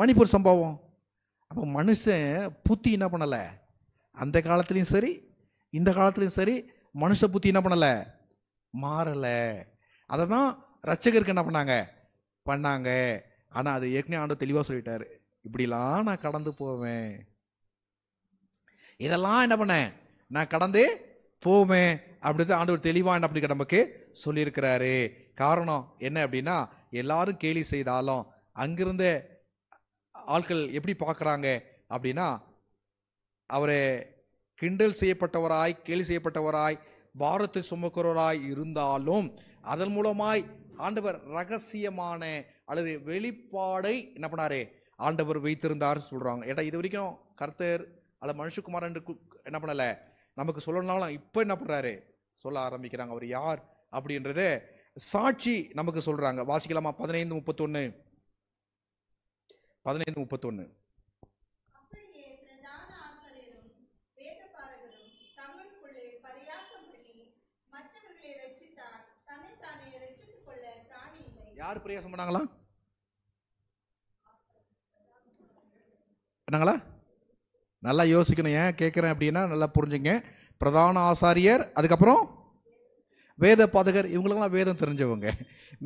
மணிப்பூர் சம்பவம் அப்போ மனுஷன் புத்தி என்ன பண்ணலை அந்த காலத்துலேயும் சரி இந்த காலத்துலேயும் சரி மனுஷ புத்தி என்ன பண்ணலை மாறலை அதை தான் ரச்சகருக்கு என்ன பண்ணாங்க பண்ணாங்க ஆனால் அது ஏற்கனவே ஆண்டு தெளிவாக சொல்லிட்டாரு இப்படிலாம் நான் கடந்து போவேன் இதெல்லாம் என்ன பண்ணேன் நான் கடந்து போவேன் அப்படிதான் ஆண்டவர் தெளிவாக அப்படிங்கிற நமக்கு சொல்லியிருக்கிறாரு காரணம் என்ன அப்படின்னா எல்லாரும் கேலி செய்தாலும் அங்கிருந்த ஆட்கள் எப்படி பார்க்குறாங்க அப்படின்னா அவரை கிண்டல் செய்யப்பட்டவராய் கேலி செய்யப்பட்டவராய் பாரத்தை சுமக்கிறவராய் இருந்தாலும் அதன் மூலமாய் ஆண்டவர் ரகசியமான அல்லது வெளிப்பாடை என்ன பண்ணாரு ஆண்டவர் வைத்திருந்தார் சொல்கிறாங்க ஏட்டா இது வரைக்கும் கர்த்தர் அல்ல என்று என்ன பண்ணலை நமக்கு சொல்லணும்னாலும் இப்போ என்ன பண்ணுறாரு சொல்ல ஆரம்பிக்கிறாங்க அவர் யார் அப்படின்றது சாட்சி நமக்கு சொல்கிறாங்க வாசிக்கலாமா பதினைந்து முப்பத்தொன்று பதினைந்து முப்பத்தொன்று யார் பிரயாசம் பண்ணாங்களா என்னங்களா நல்லா யோசிக்கணும் ஏன் கேட்குறேன் அப்படின்னா நல்லா புரிஞ்சுங்க பிரதான ஆசாரியர் அதுக்கப்புறம் வேத பாதகர் இவங்களுக்கெல்லாம் வேதம் தெரிஞ்சவங்க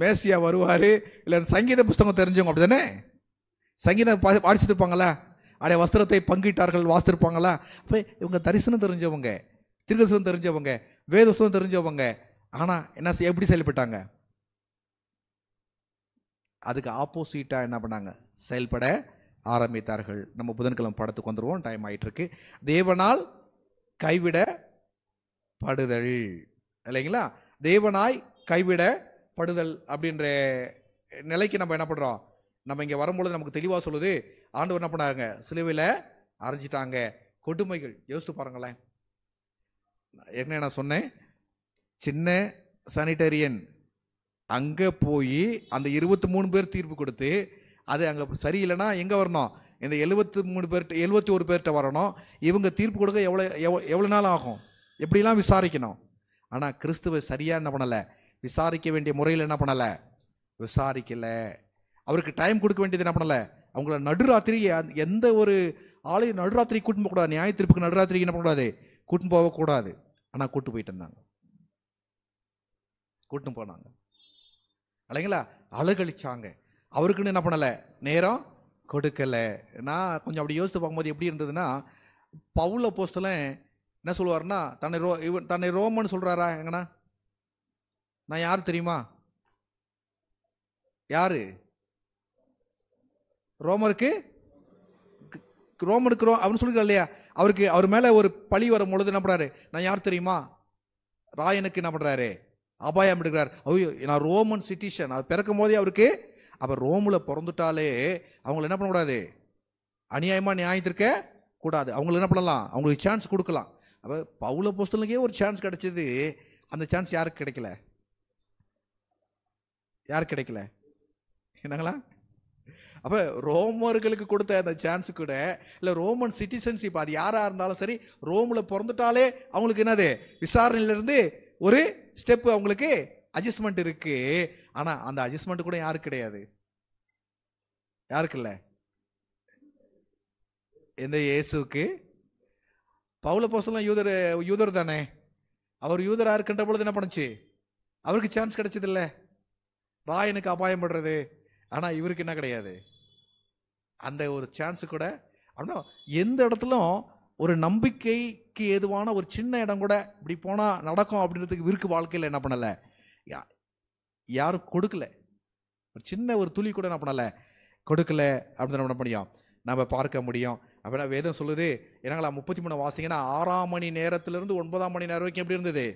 மேசியா வருவார் இல்லை சங்கீத புஸ்தகம் தெரிஞ்சவங்க அப்படி தானே சங்கீதம் பாடிச்சிருப்பாங்களா அடைய வஸ்திரத்தை பங்கிட்டார்கள் வாசித்திருப்பாங்களா அப்போ இவங்க தரிசனம் தெரிஞ்சவங்க திருகசனம் தெரிஞ்சவங்க வேத புஸ்தகம் தெரிஞ்சவங்க ஆனால் என்ன எப்படி செயல்பட்டாங்க அதுக்கு ஆப்போசிட்டாக என்ன பண்ணாங்க செயல்பட ஆரம்பித்தார்கள் நம்ம புதன்கிழமை படத்துக்கு வந்துடுவோம் டைம் ஆகிட்டுருக்கு தேவனால் கைவிட படுதல் இல்லைங்களா தேவனாய் கைவிட படுதல் அப்படின்ற நிலைக்கு நம்ம என்ன பண்ணுறோம் நம்ம இங்கே வரும்பொழுது நமக்கு தெளிவாக சொல்லுது ஆண்டவர் என்ன பண்ணாருங்க சிலுவையில் அரைஞ்சிட்டாங்க கொடுமைகள் யோசித்து பாருங்களேன் என்ன நான் சொன்னேன் சின்ன சானிடேரியன் அங்கே போய் அந்த இருபத்தி மூணு பேர் தீர்ப்பு கொடுத்து அது அங்கே சரியில்லைன்னா எங்கே வரணும் இந்த எழுபத்தி மூணு பேர்கிட்ட எழுபத்தி ஒரு பேர்கிட்ட வரணும் இவங்க தீர்ப்பு கொடுக்க எவ்வளோ எவ்வளோ எவ்வளோ நாள் ஆகும் எப்படிலாம் விசாரிக்கணும் ஆனால் கிறிஸ்துவை சரியாக என்ன பண்ணலை விசாரிக்க வேண்டிய முறையில் என்ன பண்ணலை விசாரிக்கலை அவருக்கு டைம் கொடுக்க வேண்டியது என்ன பண்ணலை அவங்கள நடுராத்திரி எந்த ஒரு ஆளையும் நடுராத்திரி கூட்டின்னு போகக்கூடாது நியாய தீர்ப்புக்கு நடுராத்திரி என்ன பண்ணக்கூடாது கூட்டின்னு போகக்கூடாது ஆனால் கூட்டு போயிட்டு இருந்தாங்க கூட்டின்னு போனாங்க இல்லைங்களா அழகழிச்சாங்க அவருக்குன்னு என்ன பண்ணலை நேரம் கொடுக்கலை நான் கொஞ்சம் அப்படி யோசித்து பார்க்கும்போது எப்படி இருந்ததுன்னா பவுல போஸ்டில் என்ன சொல்லுவார்னா தன்னை ரோ இவன் தன்னை ரோமன் சொல்கிறாரா எங்கண்ணா நான் யார் தெரியுமா யார் ரோமருக்கு ரோமனுக்கு ரோ அப்படின்னு சொல்லுங்க இல்லையா அவருக்கு அவர் மேலே ஒரு பழி வரும் பொழுது என்ன பண்ணுறாரு நான் யார் தெரியுமா ராயனுக்கு என்ன பண்ணுறாரு அபாயம் எடுக்கிறார் ஐயோ நான் ரோமன் சிட்டிஷன் அது பிறக்கும் போதே அவருக்கு அப்போ ரோமில் பிறந்துட்டாலே அவங்கள என்ன பண்ணக்கூடாது அநியாயமாக நியாயத்திற்க கூடாது அவங்களுக்கு என்ன பண்ணலாம் அவங்களுக்கு சான்ஸ் கொடுக்கலாம் அப்போ பவுல புஸ்தலுக்கே ஒரு சான்ஸ் கிடைச்சது அந்த சான்ஸ் யாருக்கு கிடைக்கல யாருக்கு கிடைக்கல என்னங்களா அப்போ ரோமர்களுக்கு கொடுத்த அந்த சான்ஸ் கூட இல்லை ரோமன் சிட்டிசன்ஷிப் அது யாராக இருந்தாலும் சரி ரோமில் பிறந்துட்டாலே அவங்களுக்கு என்னது விசாரணையிலேருந்து ஒரு ஸ்டெப்பு அவங்களுக்கு அட்ஜஸ்ட்மெண்ட் இருக்குது ஆனால் அந்த அட்ஜஸ்ட்மெண்ட் கூட யாருக்கு கிடையாது யாருக்கு இல்லை எந்த இயேசுக்கு பவுல போசலாம் யூதர் யூதர் தானே அவர் யூதராக இருக்கின்ற பொழுது என்ன பண்ணுச்சு அவருக்கு சான்ஸ் கிடைச்சதில்ல ராயனுக்கு அபாயம் படுறது ஆனால் இவருக்கு என்ன கிடையாது அந்த ஒரு சான்ஸு கூட அப்படின்னா எந்த இடத்துலும் ஒரு நம்பிக்கைக்கு ஏதுவான ஒரு சின்ன இடம் கூட இப்படி போனால் நடக்கும் அப்படின்றதுக்கு இவருக்கு வாழ்க்கையில் என்ன பண்ணலை யாரும் கொடுக்கல ஒரு சின்ன ஒரு துளி கூட என்ன பண்ணலை கொடுக்கல அப்படின்னு என்ன முடியும் நம்ம பார்க்க முடியும் அப்படின்னா வேதம் சொல்லுது என்னங்களா முப்பத்தி மூணு வாசிங்கன்னா ஆறாம் மணி நேரத்திலிருந்து ஒன்பதாம் மணி நேரம் வரைக்கும் எப்படி இருந்தது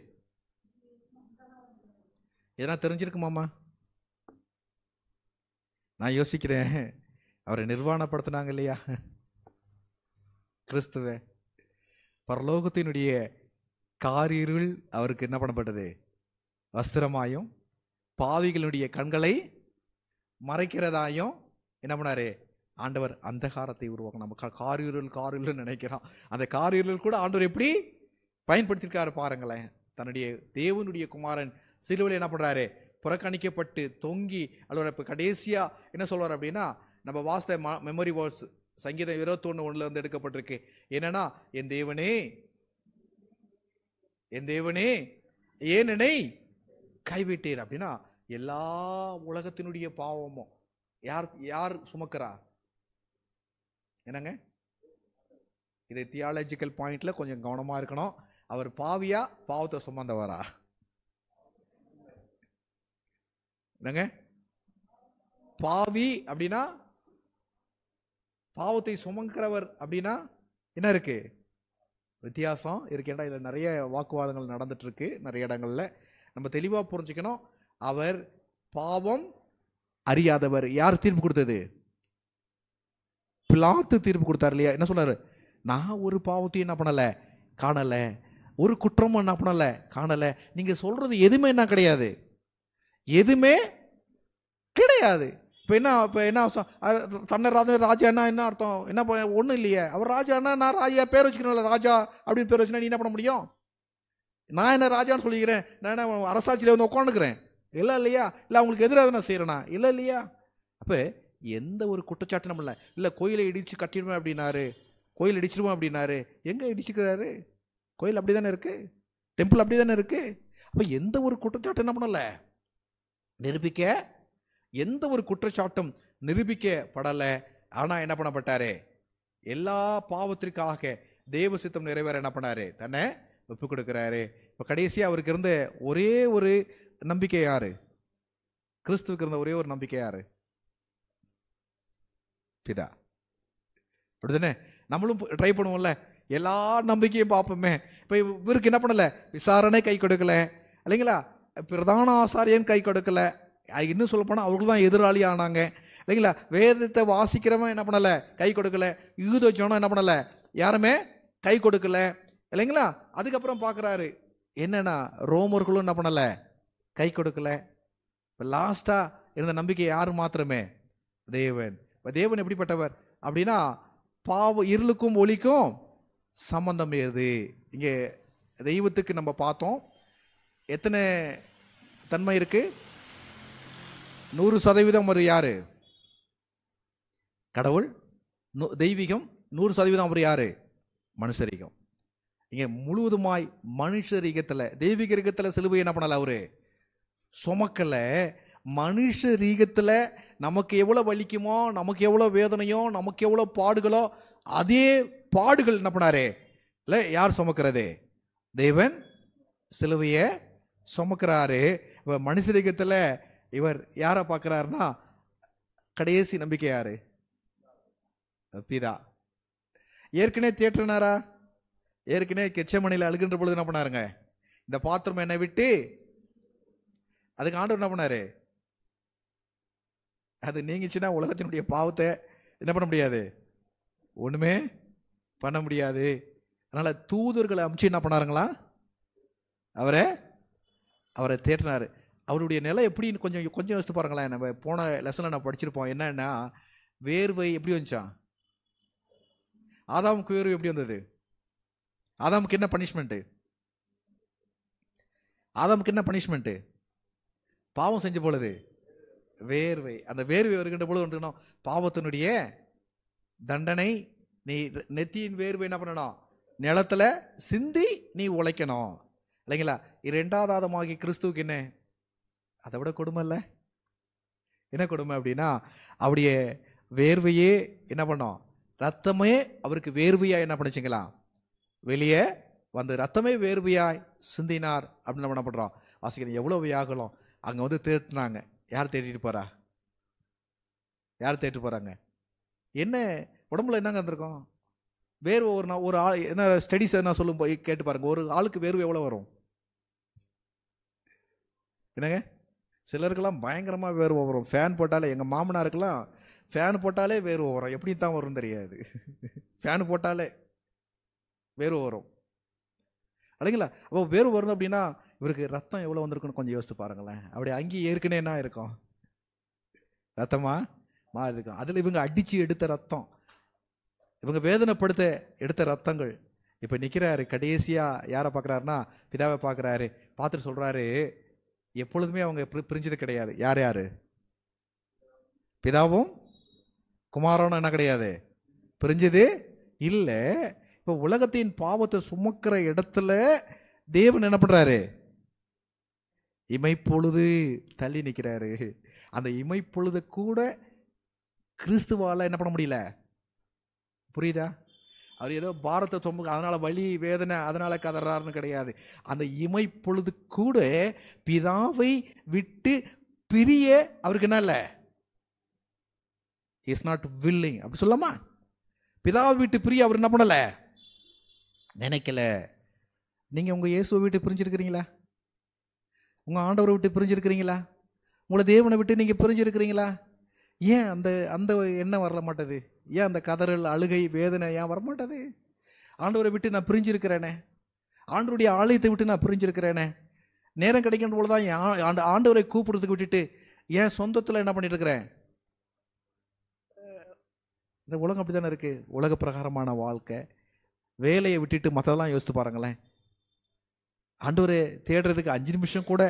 எதனா தெரிஞ்சிருக்குமாம்மா நான் யோசிக்கிறேன் அவரை நிர்வாணப்படுத்தினாங்க இல்லையா கிறிஸ்துவ பரலோகத்தினுடைய காரிருள் அவருக்கு என்ன பண்ணப்பட்டது வஸ்திரமாயும் பாவிகளுடைய கண்களை மறைக்கிறதாயும் என்ன பண்ணாரு ஆண்டவர் அந்தகாரத்தை உருவாக்க நம்ம காரியூரல் காரியூரில் நினைக்கிறோம் அந்த காரியூரல் கூட ஆண்டவர் எப்படி பயன்படுத்தியிருக்காரு பாருங்களேன் தன்னுடைய தேவனுடைய குமாரன் சிலுவில் என்ன பண்ணுறாரு புறக்கணிக்கப்பட்டு தொங்கி அல்லவர் இப்போ கடைசியாக என்ன சொல்வார் அப்படின்னா நம்ம வாஸ்த ம மெமரி வேர்ட்ஸ் சங்கீதம் இருபத்தொன்று ஒன்றுலேருந்து எடுக்கப்பட்டிருக்கு என்னென்னா என் தேவனே என் தேவனே ஏனெனை கைவிட்டீர் அப்படின்னா எல்லா உலகத்தினுடைய பாவமும் யார் யார் சுமக்கிறா என்னங்க இதை தியாலஜிக்கல் பாயிண்ட்ல கொஞ்சம் கவனமா இருக்கணும் அவர் பாவியா பாவத்தை சுமந்தவரா என்னங்க பாவி அப்படின்னா பாவத்தை சுமக்கிறவர் அப்படின்னா என்ன இருக்கு வித்தியாசம் இருக்கேன்டா இதில் நிறைய வாக்குவாதங்கள் நடந்துட்டு இருக்கு நிறைய இடங்கள்ல நம்ம தெளிவாக புரிஞ்சுக்கணும் அவர் பாவம் அறியாதவர் யார் தீர்ப்பு கொடுத்தது பிளாத்து தீர்ப்பு கொடுத்தார் இல்லையா என்ன சொன்னார் நான் ஒரு பாவத்தையும் என்ன பண்ணலை காணலை ஒரு குற்றமும் என்ன பண்ணலை காணலை நீங்கள் சொல்கிறது எதுவுமே என்ன கிடையாது எதுவுமே கிடையாது இப்போ என்ன இப்போ என்ன தன்னை ராஜா ராஜா என்ன அர்த்தம் என்ன ஒன்றும் இல்லையே அவர் ராஜா என்ன நான் ராஜா பேர் வச்சுக்கணும்ல ராஜா அப்படின்னு பேர் வச்சுனா நீ என்ன பண்ண முடியும் நான் என்ன ராஜான்னு சொல்லிக்கிறேன் நான் என்ன அரசாட்சியில் வந்து உட்காந்துக்கிறேன் இல்லை இல்லையா இல்லை அவங்களுக்கு எதிராக நான் செய்கிறேனா இல்லை இல்லையா அப்போ எந்த ஒரு குற்றச்சாட்டு நம்மள இல்லை கோயிலை இடித்து கட்டிடுவேன் அப்படின்னாரு கோயில் இடிச்சிருவோம் அப்படின்னாரு எங்கே இடிச்சுக்கிறாரு கோயில் அப்படி தானே இருக்குது டெம்பிள் அப்படி தானே இருக்குது அப்போ எந்த ஒரு குற்றச்சாட்டு என்ன பண்ணலை நிரூபிக்க எந்த ஒரு குற்றச்சாட்டும் நிரூபிக்கப்படலை ஆனால் என்ன பண்ணப்பட்டாரு எல்லா பாவத்திற்காக தேவ சித்தம் நிறைவேற என்ன பண்ணாரு தானே ஒப்பு கொடுக்குறாரு இப்போ கடைசியாக அவருக்கு இருந்த ஒரே ஒரு நம்பிக்கை யாரு கிறிஸ்துவுக்கு இருந்த ஒரே ஒரு நம்பிக்கை யாரு பிதா அப்படிதானே நம்மளும் ட்ரை பண்ணுவோம்ல எல்லா நம்பிக்கையும் பார்ப்போமே இப்போ இவருக்கு என்ன பண்ணலை விசாரணை கை கொடுக்கல இல்லைங்களா பிரதான ஆசாரியன் கை கொடுக்கல இன்னும் சொல்ல போனால் அவர்கள் தான் எதிராளி ஆனாங்க இல்லைங்களா வேதத்தை வாசிக்கிறவன் என்ன பண்ணலை கை கொடுக்கல யூத ஜனம் என்ன பண்ணலை யாருமே கை கொடுக்கல இல்லைங்களா அதுக்கப்புறம் பார்க்குறாரு என்னென்னா ரோமர்களும் என்ன பண்ணலை கை கொடுக்கல இப்போ லாஸ்ட்டாக இருந்த நம்பிக்கை யார் மாத்திரமே தேவன் இப்போ தேவன் எப்படிப்பட்டவர் அப்படின்னா பாவ இருளுக்கும் ஒளிக்கும் சம்பந்தம் ஏது இங்கே தெய்வத்துக்கு நம்ம பார்த்தோம் எத்தனை தன்மை இருக்குது நூறு சதவீதம் ஒரு யார் கடவுள் தெய்வீகம் நூறு சதவீதம் ஒரு யார் மனுஷரிகம் இங்கே முழுவதுமாய் மனுஷ ரீகத்தில் தெய்வீக ரீகத்தில் சிலுவை என்ன பண்ணலை அவர் சுமக்கலை மனுஷ ரீகத்தில் நமக்கு எவ்வளோ வலிக்குமோ நமக்கு எவ்வளோ வேதனையோ நமக்கு எவ்வளோ பாடுகளோ அதே பாடுகள் என்ன பண்ணாரு இல்லை யார் சுமக்கிறது தேவன் சிலுவையை சுமக்கிறாரு இவர் மனுஷ ரீகத்தில் இவர் யாரை பார்க்குறாருன்னா கடைசி நம்பிக்கை யாரு பிதா ஏற்கனவே தேற்றினாரா ஏற்கனவே கெச்சமணியில் அழுகின்ற பொழுது என்ன பண்ணாருங்க இந்த பாத்திரம் என்னை விட்டு அதுக்கு ஆண்டவர் என்ன பண்ணாரு அது நீங்கிச்சுன்னா உலகத்தினுடைய பாவத்தை என்ன பண்ண முடியாது ஒன்றுமே பண்ண முடியாது அதனால் தூதர்களை அமுச்சு என்ன பண்ணாருங்களா அவரை அவரை தேட்டினார் அவருடைய நிலை எப்படின்னு கொஞ்சம் கொஞ்சம் யோசித்து பாருங்களேன் நம்ம போன லெசனில் நான் படிச்சிருப்போம் என்னென்னா வேர்வை எப்படி வந்துச்சான் ஆதாமுக்கு வேர்வை எப்படி வந்தது ஆதாமுக்கு என்ன பனிஷ்மெண்ட்டு ஆதாமுக்கு என்ன பனிஷ்மெண்ட்டு பாவம் செஞ்சு போலது வேர்வை அந்த வேர்வை வருகின்ற பொழுது வந்துக்கணும் பாவத்தினுடைய தண்டனை நீ நெத்தியின் வேர்வை என்ன பண்ணணும் நிலத்தில் சிந்தி நீ உழைக்கணும் இல்லைங்களா இரண்டாவது ஆதமாகி கிறிஸ்துவுக்கு என்ன அதை விட கொடுமை இல்லை என்ன கொடுமை அப்படின்னா அவருடைய வேர்வையே என்ன பண்ணோம் ரத்தமே அவருக்கு வேர்வையாக என்ன பண்ணிச்சிங்களா வெளியே வந்து ரத்தமே வேர்வையாய் சிந்தினார் அப்படின்னு நம்ம என்ன பண்ணுறோம் வாசிக்கிறோம் எவ்வளோ வியாகுலம் அங்கே வந்து தேட்டினாங்க யார் தேடிட்டு போகிறா யார் தேடிட்டு போகிறாங்க என்ன உடம்புல என்னங்க வந்திருக்கோம் வேர்வை ஒரு நான் ஒரு ஆள் என்ன ஸ்டடிஸ் எதுனா சொல்லும் போய் கேட்டு பாருங்கள் ஒரு ஆளுக்கு வேர்வை எவ்வளோ வரும் என்னங்க சிலருக்கெல்லாம் பயங்கரமாக வேர்வை வரும் ஃபேன் போட்டாலே எங்கள் மாமனாருக்கெல்லாம் ஃபேன் போட்டாலே வேர்வை வரும் எப்படி தான் வரும்னு தெரியாது ஃபேன் போட்டாலே வேறு வரும் இல்லைங்களா அப்போ வேறு வரும் அப்படின்னா இவருக்கு ரத்தம் எவ்வளோ வந்திருக்குன்னு கொஞ்சம் யோசித்து பாருங்களேன் அப்படி அங்கேயே ஏற்கனவே என்ன இருக்கும் ரத்தமா மாறி இருக்கும் அதில் இவங்க அடித்து எடுத்த ரத்தம் இவங்க வேதனைப்படுத்த எடுத்த ரத்தங்கள் இப்போ நிற்கிறாரு கடைசியாக யாரை பார்க்குறாருன்னா பிதாவை பார்க்குறாரு பார்த்துட்டு சொல்கிறாரு எப்பொழுதுமே அவங்க பிரிஞ்சது கிடையாது யார் யார் பிதாவும் குமாரனும் என்ன கிடையாது பிரிஞ்சது இல்லை இப்போ உலகத்தின் பாவத்தை சுமக்கிற இடத்துல தேவன் என்ன பண்ணுறாரு இமைப்பொழுது தள்ளி நிற்கிறாரு அந்த இமைப்பொழுது கூட கிறிஸ்துவால் என்ன பண்ண முடியல புரியுதா அவர் ஏதோ பாரத்தை தொம்புக்கு அதனால் வலி வேதனை அதனால் கதறாருன்னு கிடையாது அந்த இமைப்பொழுது கூட பிதாவை விட்டு பிரிய அவருக்கு என்ன இல்லை இஸ் நாட் வில்லிங் அப்படி சொல்லாமா பிதாவை விட்டு பிரிய அவர் என்ன பண்ணலை நினைக்கல நீங்கள் உங்கள் இயேசுவை விட்டு பிரிஞ்சிருக்கிறீங்களா உங்கள் ஆண்டவரை விட்டு பிரிஞ்சிருக்கிறீங்களா உங்களை தேவனை விட்டு நீங்கள் பிரிஞ்சிருக்கிறீங்களா ஏன் அந்த அந்த எண்ணம் வரல மாட்டேது ஏன் அந்த கதறல் அழுகை வேதனை ஏன் வரமாட்டேது ஆண்டவரை விட்டு நான் பிரிஞ்சிருக்கிறேனே ஆண்டவருடைய ஆலயத்தை விட்டு நான் பிரிஞ்சிருக்கிறேனே நேரம் கிடைக்கின்ற போல தான் ஆண்டு ஆண்டவரை கூப்பிடுறதுக்கு விட்டுட்டு ஏன் சொந்தத்தில் என்ன பண்ணிட்டு இருக்கிறேன் இந்த உலகம் அப்படி தானே இருக்குது உலக பிரகாரமான வாழ்க்கை வேலையை விட்டுட்டு மற்றதெல்லாம் யோசித்து பாருங்களேன் ஆண்டவர் தேடுறதுக்கு அஞ்சு நிமிஷம் கூட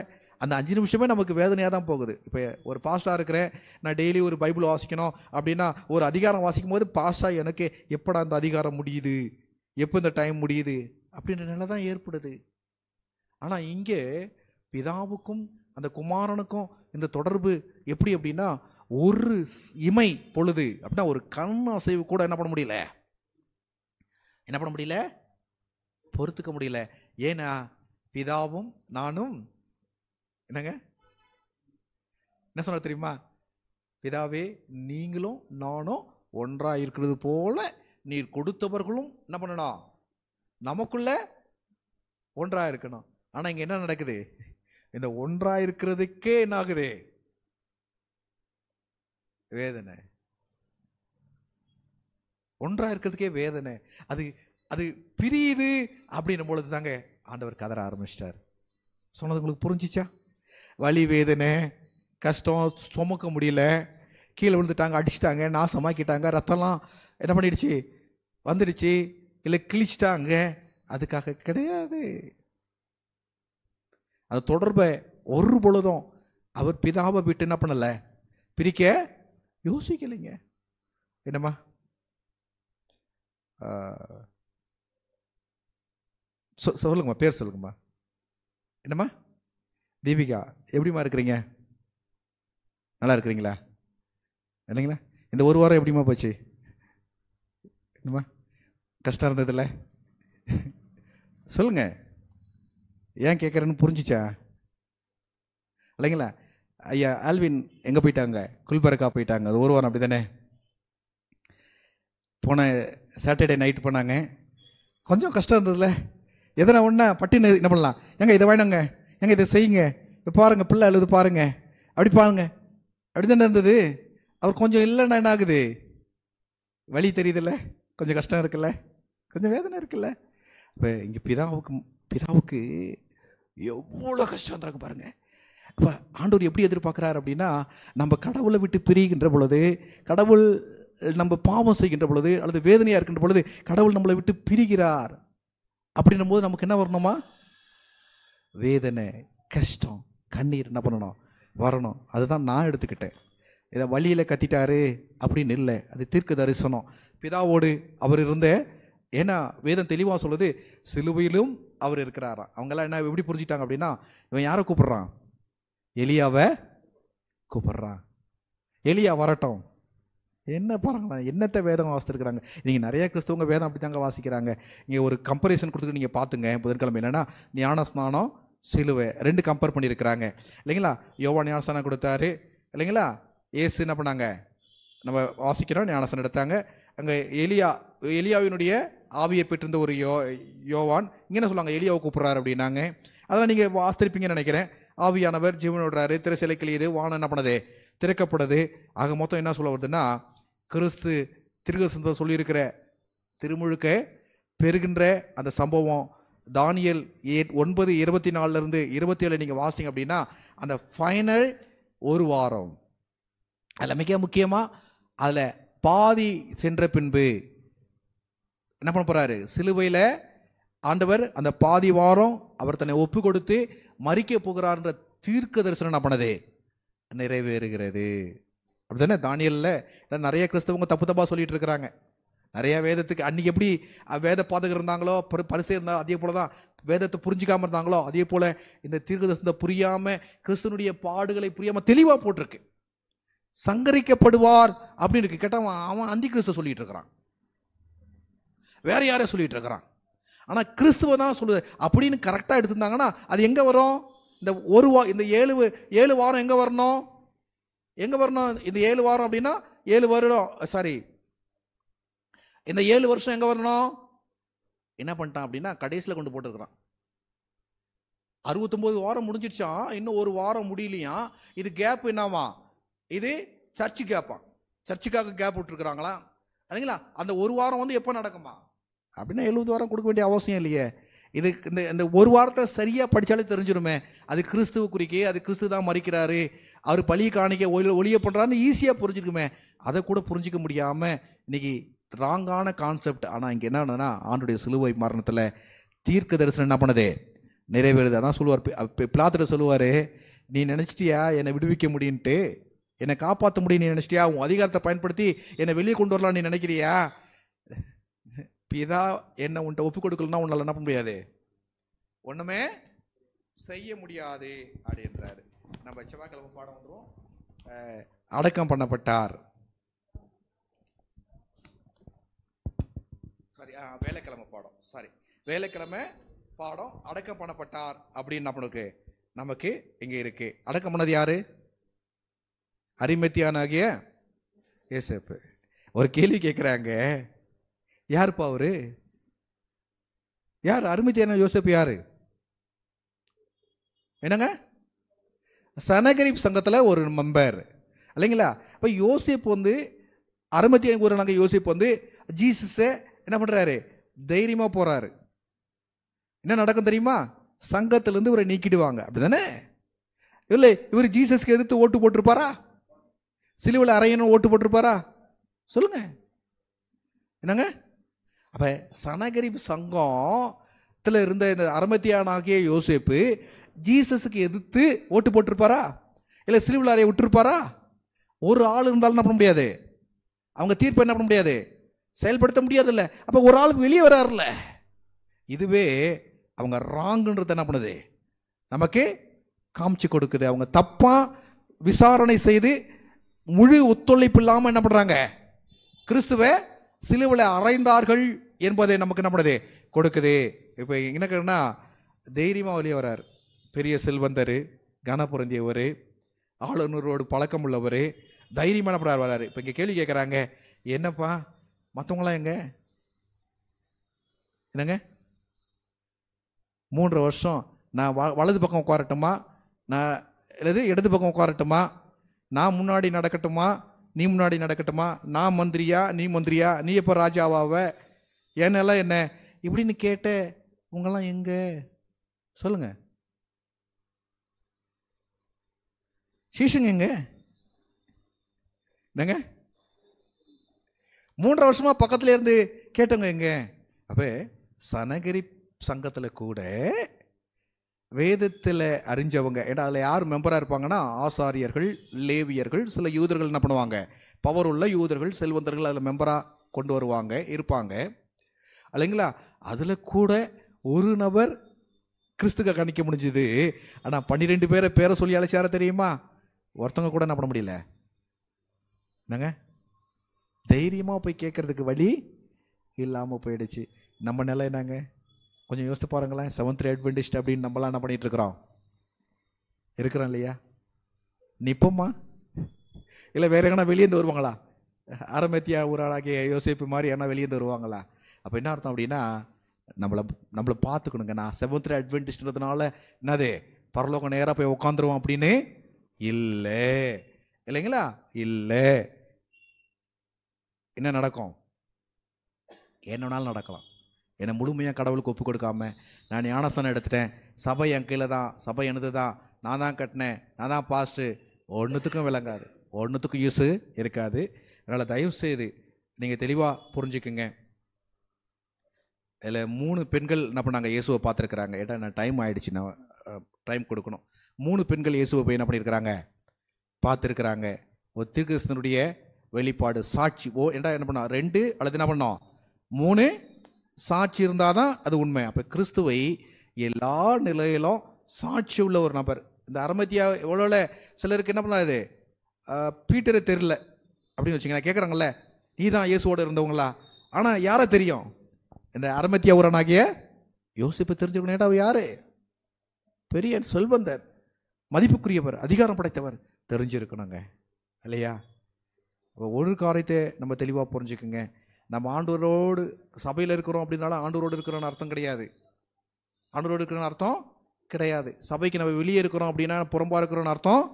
அந்த அஞ்சு நிமிஷமே நமக்கு வேதனையாக தான் போகுது இப்போ ஒரு பாஸ்டாக இருக்கிறேன் நான் டெய்லி ஒரு பைபிள் வாசிக்கணும் அப்படின்னா ஒரு அதிகாரம் வாசிக்கும் போது பாஸ்டா எனக்கு எப்படா அந்த அதிகாரம் முடியுது எப்போ இந்த டைம் முடியுது அப்படின்ற நிலை தான் ஏற்படுது ஆனால் இங்கே பிதாவுக்கும் அந்த குமாரனுக்கும் இந்த தொடர்பு எப்படி அப்படின்னா ஒரு இமை பொழுது அப்படின்னா ஒரு கண் அசைவு கூட என்ன பண்ண முடியல என்ன பண்ண முடியல பொறுத்துக்க முடியல ஏன்னா பிதாவும் நானும் என்னங்க என்ன சொன்ன தெரியுமா பிதாவே நீங்களும் நானும் ஒன்றாக இருக்கிறது போல நீர் கொடுத்தவர்களும் என்ன பண்ணணும் நமக்குள்ள ஒன்றாக இருக்கணும் ஆனால் இங்கே என்ன நடக்குது இந்த ஒன்றாக இருக்கிறதுக்கே என்ன ஆகுது வேதனை ஒன்றாக இருக்கிறதுக்கே வேதனை அது அது பிரியுது அப்படின்னும் பொழுது தாங்க ஆண்டவர் கதற ஆரம்பிச்சிட்டார் சொன்னது உங்களுக்கு புரிஞ்சிச்சா வலி வேதனை கஷ்டம் சுமக்க முடியல கீழே விழுந்துட்டாங்க அடிச்சிட்டாங்க நாசமாக்கிட்டாங்க ரத்தம்லாம் என்ன பண்ணிடுச்சு வந்துடுச்சு இல்லை கிழிச்சிட்டாங்க அதுக்காக கிடையாது அது தொடர்பை ஒரு பொழுதும் அவர் பிதாவை விட்டு என்ன பண்ணலை பிரிக்க யோசிக்கலைங்க என்னம்மா சொ சொல்லுங்கம்மா பேர் சொல்லுங்கம்மா என்னம்மா தீபிகா எப்படிம்மா இருக்கிறீங்க நல்லா இருக்கிறீங்களா இல்லைங்களா இந்த ஒரு வாரம் எப்படிம்மா போச்சு என்னம்மா கஷ்டம் இருந்ததில்ல சொல்லுங்கள் ஏன் கேட்குறேன்னு புரிஞ்சிச்சா இல்லைங்களா ஐயா ஆல்வின் எங்கே போயிட்டாங்க குல்பரக்கா போயிட்டாங்க அது ஒரு வாரம் அப்படி தானே போன சாட்டர்டே நைட் போனாங்க கொஞ்சம் கஷ்டம் இருந்ததுல எதனா ஒன்றா பட்டினு என்ன பண்ணலாம் எங்க இதை வேணுங்க எங்க இதை செய்யுங்க இப்போ பாருங்கள் பிள்ளை அழுது பாருங்கள் அப்படி பாருங்க அப்படி தானே இருந்தது அவர் கொஞ்சம் இல்லைன்னா என்ன ஆகுது வழி தெரியுதுல்ல கொஞ்சம் கஷ்டம் இருக்குல்ல கொஞ்சம் வேதனை இருக்குல்ல இப்போ இங்கே பிதாவுக்கு பிதாவுக்கு எவ்வளோ கஷ்டம் இருந்தாங்க பாருங்கள் அப்போ ஆண்டவர் எப்படி எதிர்பார்க்குறாரு அப்படின்னா நம்ம கடவுளை விட்டு பிரிகின்ற பொழுது கடவுள் நம்ம பாவம் செய்கின்ற பொழுது அல்லது வேதனையாக இருக்கின்ற பொழுது கடவுள் நம்மளை விட்டு பிரிகிறார் அப்படின்னும் போது நமக்கு என்ன வரணுமா வேதனை கஷ்டம் கண்ணீர் என்ன பண்ணணும் வரணும் அதுதான் நான் எடுத்துக்கிட்டேன் இதை வழியில் கத்திட்டாரு அப்படின்னு இல்லை அது தீர்க்க தரிசனம் பிதாவோடு அவர் இருந்த ஏன்னா வேதம் தெளிவாக சொல்லுது சிலுவையிலும் அவர் இருக்கிறாராம் அவங்கெல்லாம் என்ன எப்படி புரிஞ்சுட்டாங்க அப்படின்னா இவன் யாரை கூப்பிட்றான் எலியாவை கூப்பிட்றான் எலியா வரட்டும் என்ன பாருங்களா என்னத்தை வேதம் வாசித்துருக்குறாங்க நீங்கள் நிறையா கிறிஸ்தவங்க வேதம் அப்படி தாங்க வாசிக்கிறாங்க இங்கே ஒரு கம்பரிசன் கொடுத்துட்டு நீங்கள் பார்த்துங்க புதன்கிழமை என்னென்னா ஞான ஸ்நானம் சிலுவை ரெண்டு கம்பேர் பண்ணியிருக்கிறாங்க இல்லைங்களா யோவா ஞானஸ்தானம் கொடுத்தாரு இல்லைங்களா ஏசு என்ன பண்ணாங்க நம்ம வாசிக்கிறோம் ஞானஸ்தானம் எடுத்தாங்க அங்கே எலியா எலியாவினுடைய ஆவியை பெற்றிருந்த ஒரு யோ யோவான் இங்கே என்ன சொல்லுவாங்க எலியாவை கூப்பிட்றாரு அப்படின்னாங்க அதெல்லாம் நீங்கள் வாசித்திருப்பீங்கன்னு நினைக்கிறேன் ஆவியானவர் ஜீவன் விடுறாரு திரை சிலை கிளியுது வானம் என்ன பண்ணுது திறக்கப்படுது ஆக மொத்தம் என்ன சொல்ல வருதுன்னா கிறிஸ்து திருகசந்த சொல்லியிருக்கிற திருமுழுக்க பெறுகின்ற அந்த சம்பவம் தானியல் ஏ ஒன்பது இருபத்தி நாலுலேருந்து இருபத்தி ஏழு நீங்கள் வாசிங்க அப்படின்னா அந்த ஃபைனல் ஒரு வாரம் அதில் மிக முக்கியமாக அதில் பாதி சென்ற பின்பு என்ன பண்ண போகிறாரு சிலுவையில் ஆண்டவர் அந்த பாதி வாரம் அவர் தன்னை ஒப்பு கொடுத்து மறிக்க போகிறார்ன்ற தீர்க்க தரிசனம் என்ன பண்ணது நிறைவேறுகிறது அப்படி தானே தானியலில் நிறைய கிறிஸ்தவங்க தப்பு தப்பாக சொல்லிட்டு இருக்கிறாங்க நிறையா வேதத்துக்கு அன்றைக்கி எப்படி வேத பாதகர் இருந்தாங்களோ பரு பரிசை இருந்தால் அதே போல் தான் வேதத்தை புரிஞ்சிக்காமல் இருந்தாங்களோ அதே போல் இந்த தீர்க்கதர்சனத்தை புரியாமல் கிறிஸ்தனுடைய பாடுகளை புரியாமல் தெளிவாக போட்டிருக்கு சங்கரிக்கப்படுவார் அப்படின்னு இருக்கு கேட்டவன் அவன் அந்தி கிறிஸ்து சொல்லிட்டு இருக்கிறான் வேற யாரையும் சொல்லிட்டு இருக்கிறான் ஆனால் கிறிஸ்துவை தான் சொல்லுது அப்படின்னு கரெக்டாக எடுத்திருந்தாங்கன்னா அது எங்கே வரும் இந்த ஒரு வா இந்த ஏழு ஏழு வாரம் எங்கே வரணும் எங்கே வரணும் இந்த ஏழு வாரம் அப்படின்னா ஏழு வருடம் சாரி இந்த ஏழு வருஷம் எங்கே வரணும் என்ன பண்ணிட்டான் அப்படின்னா கடைசியில் கொண்டு போட்டுருக்குறான் அறுபத்தொம்போது வாரம் முடிஞ்சிடுச்சா இன்னும் ஒரு வாரம் முடியலையா இது கேப் என்னவா இது சர்ச்சு கேப்பா சர்ச்சுக்காக கேப் விட்டுருக்குறாங்களா இல்லைங்களா அந்த ஒரு வாரம் வந்து எப்போ நடக்குமா அப்படின்னா எழுபது வாரம் கொடுக்க வேண்டிய அவசியம் இல்லையே இது இந்த இந்த ஒரு வாரத்தை சரியாக படித்தாலே தெரிஞ்சிருமே அது கிறிஸ்துவ குறிக்கே அது கிறிஸ்து தான் மறிக்கிறாரு அவர் பழிய காணிக்க ஒளி ஒளிய பண்ணுறான்னு ஈஸியாக புரிஞ்சுக்குமே அதை கூட புரிஞ்சிக்க முடியாமல் இன்றைக்கி ராங்கான கான்செப்ட் ஆனால் இங்கே என்ன ஆனதுன்னா ஆண்டுடைய சிலுவை மரணத்தில் தீர்க்க தரிசனம் என்ன பண்ணுதே நிறைவேறுது அதான் சொல்லுவார் பிளாத்திர சொல்லுவார் நீ நினச்சிட்டியா என்னை விடுவிக்க முடியுன்ட்டு என்னை காப்பாற்ற முடியும் நீ நினச்சிட்டியா உன் அதிகாரத்தை பயன்படுத்தி என்னை வெளியே கொண்டு வரலாம் நீ நினைக்கிறியா பிதா என்னை உன்ட்ட ஒப்பு கொடுக்கலன்னா உன்னால் என்ன பண்ண முடியாது ஒன்றுமே செய்ய முடியாது அப்படின்றாரு நம்ம செவ்வாய்க்கிழமை பாடம் வந்துடும் அடக்கம் பண்ணப்பட்டார் சாரி வேலைக்கிழமை பாடம் சாரி வேலைக்கிழமை பாடம் அடக்கம் பண்ணப்பட்டார் அப்படின்னு நம்மளுக்கு நமக்கு இங்கே இருக்கு அடக்கம் பண்ணது யாரு அரிமத்தியானாகிய ஏசப்பு ஒரு கேள்வி கேட்குறாங்க யாருப்பா அவரு யார் அருமத்தியான யோசப்பு யாரு என்னங்க சனகரிப் சங்கத்தில் ஒரு மெம்பர் இல்லைங்களா இப்போ யோசிப் வந்து அறுபத்தி ஐந்து நாங்கள் யோசிப் வந்து ஜீசஸை என்ன பண்ணுறாரு தைரியமாக போகிறாரு என்ன நடக்கும் தெரியுமா சங்கத்திலேருந்து இவரை நீக்கிடுவாங்க அப்படி தானே இல்லை இவர் ஜீசஸ்க்கு எதிர்த்து ஓட்டு போட்டிருப்பாரா சிலுவில் அறையணும் ஓட்டு போட்டிருப்பாரா சொல்லுங்க என்னங்க அப்போ சனகரிப் சங்கத்தில் இருந்த இந்த அரமத்தியானாகிய யோசிப்பு ஜீசஸுக்கு எதிர்த்து ஓட்டு போட்டிருப்பாரா இல்லை சிலுவிலாரையை விட்டுருப்பாரா ஒரு ஆள் இருந்தாலும் என்ன பண்ண முடியாது அவங்க தீர்ப்பு என்ன பண்ண முடியாது செயல்படுத்த முடியாதுல்ல அப்போ ஒரு ஆள் வெளியே வராருல்ல இதுவே அவங்க ராங்குன்றது என்ன பண்ணுது நமக்கு காமிச்சு கொடுக்குது அவங்க தப்பாக விசாரணை செய்து முழு ஒத்துழைப்பு இல்லாமல் என்ன பண்ணுறாங்க கிறிஸ்துவ சிலுவில் அரைந்தார்கள் என்பதை நமக்கு என்ன பண்ணுது கொடுக்குது இப்போ என்ன கேட்குன்னா தைரியமாக வெளியே வர்றாரு பெரிய செல்வந்தர் கனப்புரந்தியவர் ஆளுநரோடு பழக்கம் உள்ளவர் தைரியமான படார் வராரு இப்போ இங்கே கேள்வி கேட்குறாங்க என்னப்பா மற்றவங்களாம் எங்க என்னங்க மூன்று வருஷம் நான் வ வலது பக்கம் உட்காரட்டுமா நான் எது இடது பக்கம் உட்காரட்டுமா நான் முன்னாடி நடக்கட்டுமா நீ முன்னாடி நடக்கட்டுமா நான் மந்திரியா நீ மந்திரியா நீ எப்போ ராஜாவாவ ஏன்னெல்லாம் என்ன இப்படின்னு கேட்ட உங்கெல்லாம் எங்கே சொல்லுங்கள் சீசன் எங்க என்னங்க மூன்றரை வருஷமாக பக்கத்துல இருந்து கேட்டவங்க எங்க அப்போ சனகிரி சங்கத்தில் கூட வேதத்தில் அறிஞ்சவங்க ஏன்னா அதில் யார் மெம்பராக இருப்பாங்கன்னா ஆசாரியர்கள் லேவியர்கள் சில யூதர்கள் என்ன பண்ணுவாங்க பவர் உள்ள யூதர்கள் செல்வந்தர்கள் அதில் மெம்பராக கொண்டு வருவாங்க இருப்பாங்க இல்லைங்களா அதில் கூட ஒரு நபர் கிறிஸ்துக்க கணிக்க முடிஞ்சுது ஆனால் பன்னிரெண்டு பேரை பேரை சொல்லி அழைச்சார தெரியுமா ஒருத்தவங்க கூட என்ன பண்ண முடியல என்னங்க தைரியமாக போய் கேட்குறதுக்கு வழி இல்லாமல் போயிடுச்சு நம்ம நிலை என்னங்க கொஞ்சம் யோசித்து பாருங்களேன் செவன்த் அட்வென்டிஸ்ட் அப்படின்னு நம்மளாம் என்ன பண்ணிகிட்ருக்குறோம் இருக்கிறோம் இல்லையா நிற்போம்மா இல்லை வேறு எங்கன்னா வெளியேந்து வருவாங்களா அரமத்தியா ஊராளாகி யோசிப்பு மாதிரி வெளியே வெளியேந்து வருவாங்களா அப்போ என்ன அர்த்தம் அப்படின்னா நம்மளை நம்மளை பார்த்துக்கணுங்க நான் செவன்த் அட்வென்டிஸ்ட்ன்றதுனால என்னது பரலோகம் நேராக போய் உட்காந்துருவோம் அப்படின்னு இல்லை இல்லைங்களா இல்லை என்ன நடக்கும் என்னன்னாலும் நடக்கலாம் என்னை முழுமையாக கடவுளுக்கு ஒப்பு கொடுக்காம நான் ஞானசனம் எடுத்துட்டேன் சபை என் கீழே தான் சபை எனது தான் நான் தான் கட்டினேன் நான் தான் பாஸ்ட்டு ஒன்றுத்துக்கும் விளங்காது ஒன்றுத்துக்கும் யூஸ் இருக்காது அதனால் தயவு செய்து நீங்கள் தெளிவாக புரிஞ்சுக்குங்க இதில் மூணு பெண்கள் என்ன பண்ணாங்க இயேசுவை பார்த்துருக்குறாங்க ஏட்டா நான் டைம் ஆகிடுச்சு நான் டைம் கொடுக்கணும் மூணு பெண்கள் இயேசுவை போய் என்ன பண்ணியிருக்கிறாங்க பார்த்துருக்குறாங்க ஒரு திருக்கிருஷ்ணனுடைய வெளிப்பாடு சாட்சி ஓ என்ன என்ன பண்ணோம் ரெண்டு அல்லது என்ன பண்ணோம் மூணு சாட்சி இருந்தால் தான் அது உண்மை அப்போ கிறிஸ்துவை எல்லா நிலையிலும் சாட்சி உள்ள ஒரு நபர் இந்த அரமத்தியா எவ்வளோல சிலருக்கு என்ன இது பீட்டரை தெரில அப்படின்னு வச்சுங்களேன் கேட்குறாங்கல்ல நீ தான் இயேசுவோடு இருந்தவங்களா ஆனால் யாரை தெரியும் இந்த அரமத்தியா ஊரனாகிய யோசிப்பு தெரிஞ்சுக்கணும் ஏடா யார் பெரிய செல்வந்தர் மதிப்புக்குரியவர் அதிகாரம் படைத்தவர் தெரிஞ்சிருக்கணுங்க இல்லையா ஒரு காரியத்தை நம்ம தெளிவாக புரிஞ்சுக்குங்க நம்ம ஆண்டோரோடு சபையில் இருக்கிறோம் அப்படின்னால ஆண்டோரோடு இருக்கிறோன்னு அர்த்தம் கிடையாது ஆண்டோரோடு இருக்கிறோன்னு அர்த்தம் கிடையாது சபைக்கு நம்ம வெளியே இருக்கிறோம் அப்படின்னா புறம்பாக இருக்கிறோன்னு அர்த்தம்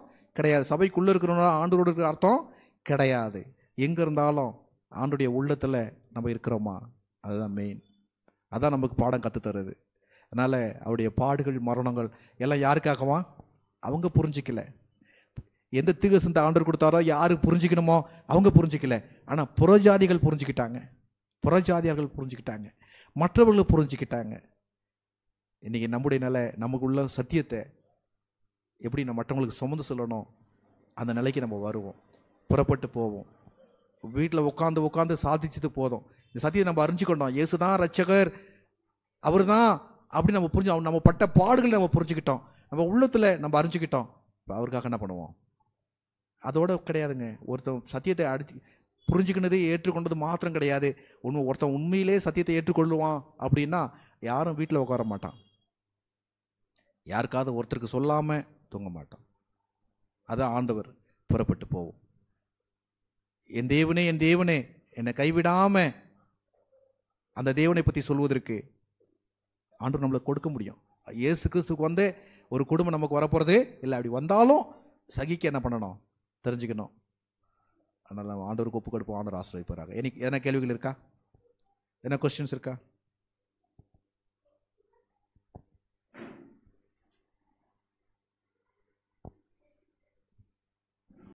கிடையாது சபைக்குள்ளே இருக்கிறோம்னா ஆண்டோரோடு இருக்கிற அர்த்தம் கிடையாது எங்கே இருந்தாலும் ஆண்டுடைய உள்ளத்தில் நம்ம இருக்கிறோமா அதுதான் மெயின் அதான் நமக்கு பாடம் கற்றுத்தருது அதனால் அவருடைய பாடுகள் மரணங்கள் எல்லாம் யாருக்காகவா அவங்க புரிஞ்சிக்கல எந்த சிந்த ஆண்டர் கொடுத்தாரோ யார் புரிஞ்சிக்கணுமோ அவங்க புரிஞ்சிக்கல ஆனால் புறஜாதிகள் புரிஞ்சுக்கிட்டாங்க புறஜாதியார்கள் புரிஞ்சுக்கிட்டாங்க மற்றவர்கள் புரிஞ்சுக்கிட்டாங்க இன்றைக்கி நம்முடைய நிலை நமக்குள்ள சத்தியத்தை எப்படி நம்ம மற்றவங்களுக்கு சுமந்து சொல்லணும் அந்த நிலைக்கு நம்ம வருவோம் புறப்பட்டு போவோம் வீட்டில் உட்காந்து உட்காந்து சாதிச்சது போதும் இந்த சத்தியத்தை நம்ம அறிஞ்சிக்கொண்டோம் இயேசு தான் ரட்சகர் அவர் தான் அப்படி நம்ம புரிஞ்சு நம்ம பட்ட பாடுகள் நம்ம புரிஞ்சுக்கிட்டோம் நம்ம உள்ளத்தில் நம்ம அறிஞ்சிக்கிட்டோம் இப்போ அவருக்காக என்ன பண்ணுவோம் அதோட கிடையாதுங்க ஒருத்தன் சத்தியத்தை அடிச்சு புரிஞ்சுக்கினது ஏற்றுக்கொண்டது மாத்திரம் கிடையாது ஒன்று ஒருத்தன் உண்மையிலே சத்தியத்தை ஏற்றுக்கொள்ளுவான் அப்படின்னா யாரும் வீட்டில் உட்கார மாட்டான் யாருக்காவது ஒருத்தருக்கு சொல்லாமல் தூங்க மாட்டான் அதான் ஆண்டவர் புறப்பட்டு போவோம் என் தேவனே என் தேவனே என்னை கைவிடாம அந்த தேவனை பற்றி சொல்வதற்கு ஆண்டு நம்மளுக்கு கொடுக்க முடியும் இயேசு கிறிஸ்துக்கு வந்தே ஒரு குடும்பம் நமக்கு வரப்போகிறது இல்லை அப்படி வந்தாலும் சகிக்க என்ன பண்ணணும் தெரிஞ்சுக்கணும் அதனால் ஆண்டவருக்கு ஒப்பு கொடுப்போம் ஆண்டவர் ஆசிரியப்படுறாங்க எனக்கு என்ன கேள்விகள் இருக்கா என்ன கொஸ்டின்ஸ் இருக்கா